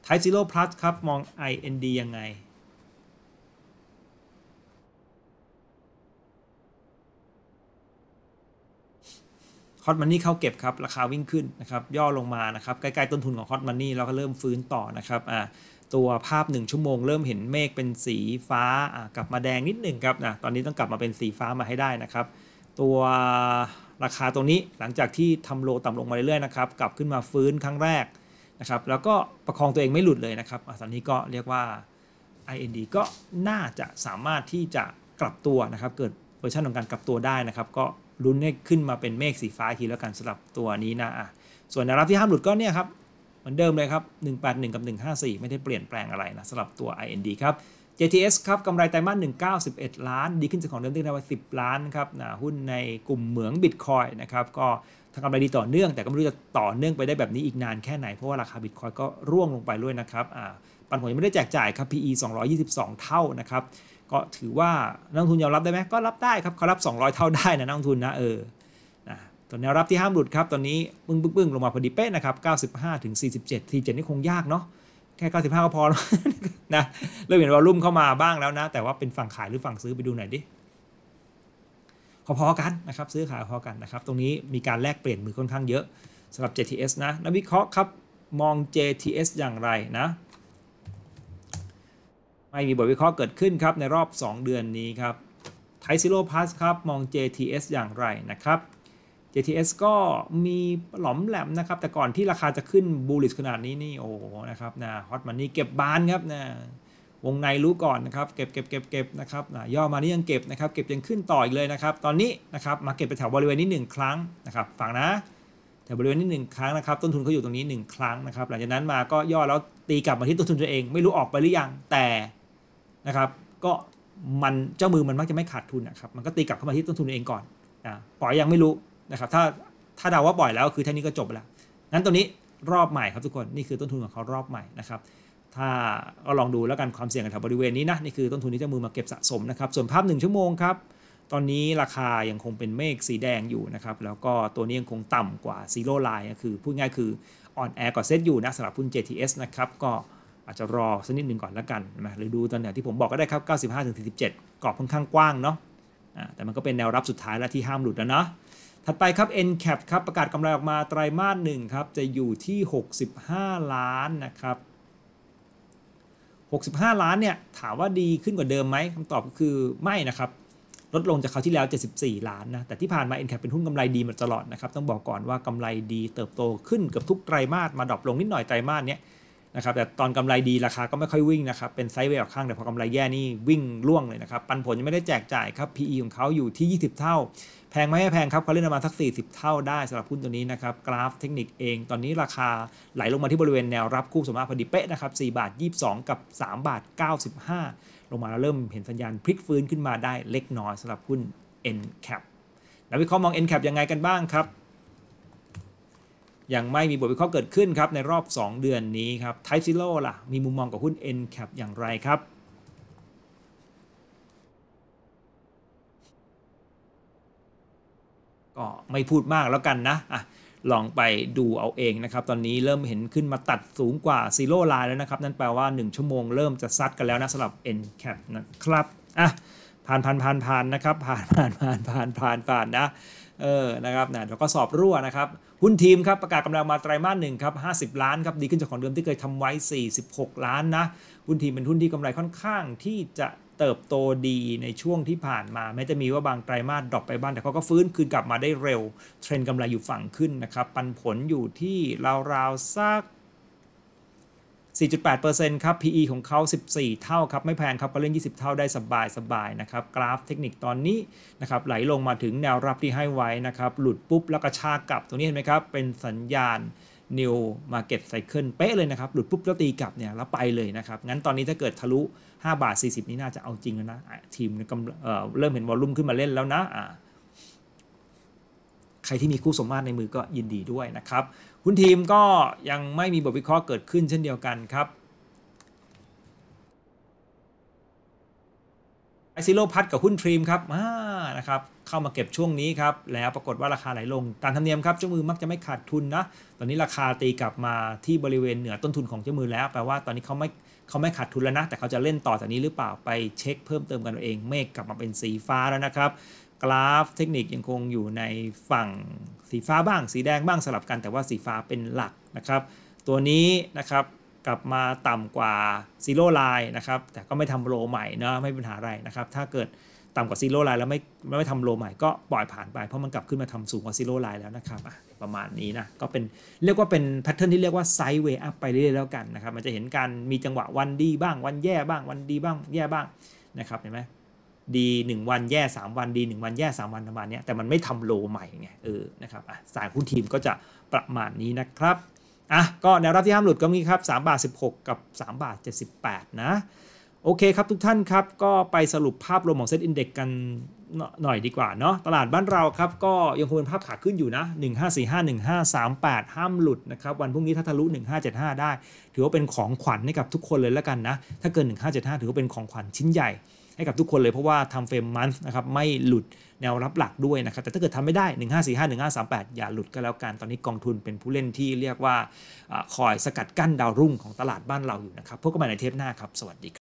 ไทซิโร่พลัสครับมอง IND ยังไงอตมันนี่เข้า เก็บครับราคาวิ่งขึ้นนะครับย่อลงมานะครับใกล้ๆต้นทุนของฮอตมันนี่เราก็เริ่มฟื้นต่อนะครับอ่าตัวภาพ 1ชั่วโมงเริ่มเห็นเมฆเป็นสีฟ้าอ่ากลับมาแดงนิดหนึ่งครับนะตอนนี้ต้องกลับมาเป็นสีฟ้ามาให้ได้นะครับ ตัวราคาตรงนี้หลังจากที่ทำโลต่ำลงมาเรื่อยๆนะครับกลับขึ้นมาฟื้นครั้งแรกนะครับแล้วก็ประคองตัวเองไม่หลุดเลยนะครับตอนนี้ก็เรียกว่า IND ก็น่าจะสามารถที่จะกลับตัวนะครับเกิดเวอร์ชันของการกลับตัวได้นะครับก็ลุ้นให้ขึ้นมาเป็นเมฆสีฟ้าทีแล้วกันสำหรับตัวนี้นะอ่ะ ส่วนแนวรับที่ห้ามหลุดก็เนี่ยครับเหมือนเดิมเลยครับ 181 กับ 154 ไม่ได้เปลี่ยนแปลงอะไรนะสำหรับตัว IND ครับ JTS ครับกำไรไตรมาส191 ล้าน ดีขึ้นจากของเดิมที่ได้ไว้10 ล้านครับนะหุ้นในกลุ่มเหมืองบิตคอยนะครับ ก็ทำกำไรดีต่อเนื่อง แต่ก็ไม่รู้จะต่อเนื่องไปได้แบบนี้อีกนานแค่ไหนเพราะว่าราคาบิตคอยก็ร่วงลงไปด้วยนะครับปันผลยังไม่ได้แจกจ่ายครับ PE 222 เท่านะครับก็ถือว่านักทุนยอมรับได้ไหมก็รับได้ครับเขารับ 200 เท่าได้นะนักทุนนะเออนะตัวแนวรับที่ห้ามหลุดครับ ตอนนี้ปึ้งปึ้งลงมาพอดีเป๊ะนะครับ 95ถึง47็ดนี่คงยากเนาะแค่ 95 ก็พอแล้วนะเริ่มเห็นวอลุ่มเข้ามาบ้างแล้วนะ แต่ว่าเป็นฝั่งขายหรือฝั่งซื้อไปดูหน่อยดิพอๆกันนะครับ ซื้อขายพอกันนะครับ ตรงนี้มีการแลกเปลี่ยนมือค่อนข้างเยอะสำหรับ JTS นะนักวิเคราะห์ครับมอง JTS อย่างไรนะไม่มีบทวิเคราะห์เกิดขึ้นครับในรอบ 2 เดือนนี้ครับไทซิโลพาสครับ มอง JTS อย่างไรนะครับ JTS ก็มีหลอมแหลมนะครับ แต่ก่อนที่ราคาจะขึ้นบูลิสขนาดนี้นี่โอ้นะครับนะฮอตมันนี่เก็บบานครับนะ วงในรู้ก่อนนะครับ เก็บเก็บเก็บเก็บนะครับนะย่อมานี่ยังเก็บนะครับเก็บยังขึ้นต่ออีกเลยนะครับ ตอนนี้นะครับมาเก็บไปแถวบริเวณนี้ 1 ครั้งนะครับฟังนะแถวบริเวณนี้ 1 ครั้งนะครับ ต้นทุนเขาอยู่ตรงนี้ 1 ครั้งนะครับ หลังจากนั้นมาก็ย่อแล้วตีกลับมาที่ต้นทุนตัวเอง ไม่รู้ออกไปหรือยังแต่นะครับก็มันเจ้ามือมันมักจะไม่ขาดทุนนะครับมันก็ตีกลับเข้ามาที่ต้นทุนเองก่อนนะปล่อยยังไม่รู้นะครับถ้าถ้าเดาว่าปล่อยแล้ว คือเท่านี้ก็จบแล้วงั้นตรงนี้รอบใหม่ครับทุกคนนี่คือต้นทุนของเขารอบใหม่นะครับถ้าก็ลองดูแล้วกันความเสี่ยงแถวบริเวณนี้นะนี่คือต้นทุนที่เจ้ามือมาเก็บสะสมนะครับส่วนภาพ 1 ชั่วโมงครับ ตอนนี้ราคายังคงเป็นเมฆสีแดงอยู่นะครับแล้วก็ตัวนี้ยังคงต่ำกว่าซีโร่ไลน์คือพูดง่ายคืออ่อนแอกว่าเซตอยู่นะสำหรับหุ้น JTS นะครับก็อาจจะรอสักนิดหนึ่งก่อนละกันนะหรือดูตอนไหนที่ผมบอกก็ได้ครับ 95-47 กรอบค่อนข้างกว้างเนาะแต่มันก็เป็นแนวรับสุดท้ายแล้วที่ห้ามหลุดแล้วนะ ถัดไปครับ NCAP ครับประกาศกำไรออกมาไตรามาสหนึ่งครับ จะอยู่ที่ 65 ล้านนะครับ 65 ล้านเนี่ย ถามว่าดีขึ้นกว่าเดิมไหมคำตอบก็คือไม่นะครับลดลงจากคราวที่แล้ว 74 ล้านนะแต่ที่ผ่านมา NCAP เป็นหุ้นกำไรดีมาตลอดนะครับต้องบอกก่อนว่ากำไรดีเติบโตขึ้นเกือบทุกไตรมาสมาดรอปลงนิดหน่อยไตรมาสเนี้ยนะครับแต่ตอนกำไรดีราคาก็ไม่ค่อยวิ่งนะครับเป็นไซด์เวย์ออกข้าง แต่พอกำไรแย่นี่วิ่งล่วงเลยนะครับ ปันผลยังไม่ได้แจกจ่ายครับ PE ของเขาอยู่ที่ 20 เท่า แพงไหมแพงครับเขาเล่นประมาณสัก 40 เท่าได้สำหรับหุ้นตัวนี้นะครับกราฟเทคนิคเอง ตอนนี้ราคาไหลลงมาที่บริเวณแนวรับคู่สมมาพอดีเป๊ะนะครับ4บาท 22 กับ 3 บาท95 ลงมาแล้วเริ่มเห็นสัญญาณพลิกฟื้นขึ้นมาได้เล็กน้อยสำหรับหุ้น n c a p นักวิเคราะห์มอง n c a p ยังไงกันบ้างครับยังไม่มีบทวิเคราะห์เกิดขึ้นครับ ในรอบ 2 เดือนนี้ครับไทซิโลล่ะ มีมุมมองกับหุ้น n c a p อย่างไรครับ ก็ไม่พูดมากแล้วกันนะอะลองไปดูเอาเองนะครับ ตอนนี้เริ่มเห็นขึ้นมาตัดสูงกว่าซีโร่ไลน์แล้วนะครับ นั่นแปลว่า 1 ชั่วโมงเริ่มจะซัดกันแล้วนะสำหรับ n c a p นะครับอ่ะผ่านผ่านผ่านผ่านนะครับผ่านผ่านผ่านผ่านผ่านผ่านนะ เออ นะครับนะเดี๋ยวก็สอบรั่วนะครับ หุ้นทีมครับประกาศกำลังมาไตรมาสหนึ่งครับห้ล้านครับดีขึ้นจากของเดิมที่เคยทำไว้ 46 ล้านนะ หุ้นทีมเป็นหุ้นที่กำไรค่อนข้าง ที่จะเติบโตดีในช่วงที่ผ่านมาแม้จะมีว่าบางไตรมาสดรอปไปบ้างแต่เขาก็ฟื้นคืนกลับมาได้เร็วเทรนด์กำไรอยู่ฝั่งขึ้นนะครับปันผลอยู่ที่ราวๆ สัก4.8%ครับ PE ของเขา 14 เท่าครับ ไม่แพงครับก็เล่น 20 เท่าได้สบายสบายนะครับ กราฟเทคนิคตอนนี้นะครับ ไหลลงมาถึงแนวรับที่ให้ไว้นะครับ หลุดปุ๊บ แล้วกระชากกลับ ตรงนี้เห็นไหมครับ เป็นสัญญาณ New Market Cycle เป๊ะเลยนะครับ หลุดปุ๊บแล้วตีกลับเนี่ยแล้วไปเลยนะครับ งั้นตอนนี้ถ้าเกิดทะลุ 5 บาท 40 นี่น่าจะเอาจริงแล้วนะ ทีมเริ่มเห็นวอลลุ่มขึ้นมาเล่นแล้วนะใครที่มีคู่สมมาตรในมือก็ยินดีด้วยนะครับหุ้นทีมก็ยังไม่มีบทวิเคราะห์เกิดขึ้นเช่นเดียวกันครับไอซิโลพัดกับหุ้นทรีมครับมานะครับเข้ามาเก็บช่วงนี้ครับแล้วปรากฏว่าราคาไหลลงตามธรรมเนียมครับเจ้ามือมักจะไม่ขาดทุนนะตอนนี้ราคาตีกลับมาที่บริเวณเหนือต้นทุนของเจ้ามือแล้วแปลว่าตอนนี้เขาไม่เขาไม่ขาดทุนแล้วนะแต่เขาจะเล่นต่อจากนี้หรือเปล่าไปเช็คเพิ่มเติมกันเองเมฆกลับมาเป็นสีฟ้าแล้วนะครับกราฟเทคนิคยังคงอยู่ในฝั่งสีฟ้าบ้าง สีแดงบ้างสลับกันแต่ว่าสีฟ้าเป็นหลักนะครับ ตัวนี้นะครับกลับมาต่ำกว่าซีโร่ไลน์นะครับแต่ก็ไม่ทำโลใหม่นะไม่เป็นหาอะไรนะครับถ้าเกิดต่ำกว่าซีโร่ไลน์แล้วไม่ไม่ทำโลใหม่ก็ปล่อยผ่านไป เพราะมันกลับขึ้นมาทำสูงกว่าซีโร่ไลน์แล้วนะครับ ประมาณนี้นะก็เป็นเรียกว่าเป็นแพทเทิร์นที่เรียกว่าไซด์เวย์อัพไปเรื่อยๆแล้วกันนะครับมันจะเห็นการมีจังหวะวันดีบ้าง วันแย่บ้าง วันดีบ้างแย่บ้างนะครับเห็นไหมดีหนึ่งวันแย่สามวันดีหนึ่งวันแย่สามวันประมาณนี้แต่มันไม่ทำโลใหม่ไงเออนะครับอ่ะสายหุ้นทีมก็จะประมาณนี้นะครับอ่ะก็แนวรับที่ห้ามหลุดก็มีครับ 3 บาท 16 กับ 3 บาท 78 นะ โอเคครับทุกท่านครับ ก็ไปสรุปภาพรวมของเซ็ตอินเด็กกันหน่อยดีกว่าเนาะตลาดบ้านเราครับก็ยังคงเป็นภาพขาขึ้นอยู่นะ 1545 1538 ห้ามหลุดนะครับ วันพรุ่งนี้ถ้าทะลุ 1575 ได้ ถือว่าเป็นของขวัญให้กับทุกคนเลยแล้วกันนะ ถ้าเกิน 1575 ถือว่าเป็นของขวัญชิ้นใหญ่ให้กับทุกคนเลยเพราะว่าทำเฟรมมันนะครับ ไม่หลุดแนวรับหลักด้วยนะครับ แต่ถ้าเกิดทำไม่ได้ 1545 1538 อย่าหลุดก็แล้วกัน ตอนนี้กองทุนเป็นผู้เล่นที่เรียกว่า คอยสกัดกั้นดาวรุ่งของตลาดบ้านเราอยู่นะครับพบกันใหม่ในเทปหน้าครับ สวัสดี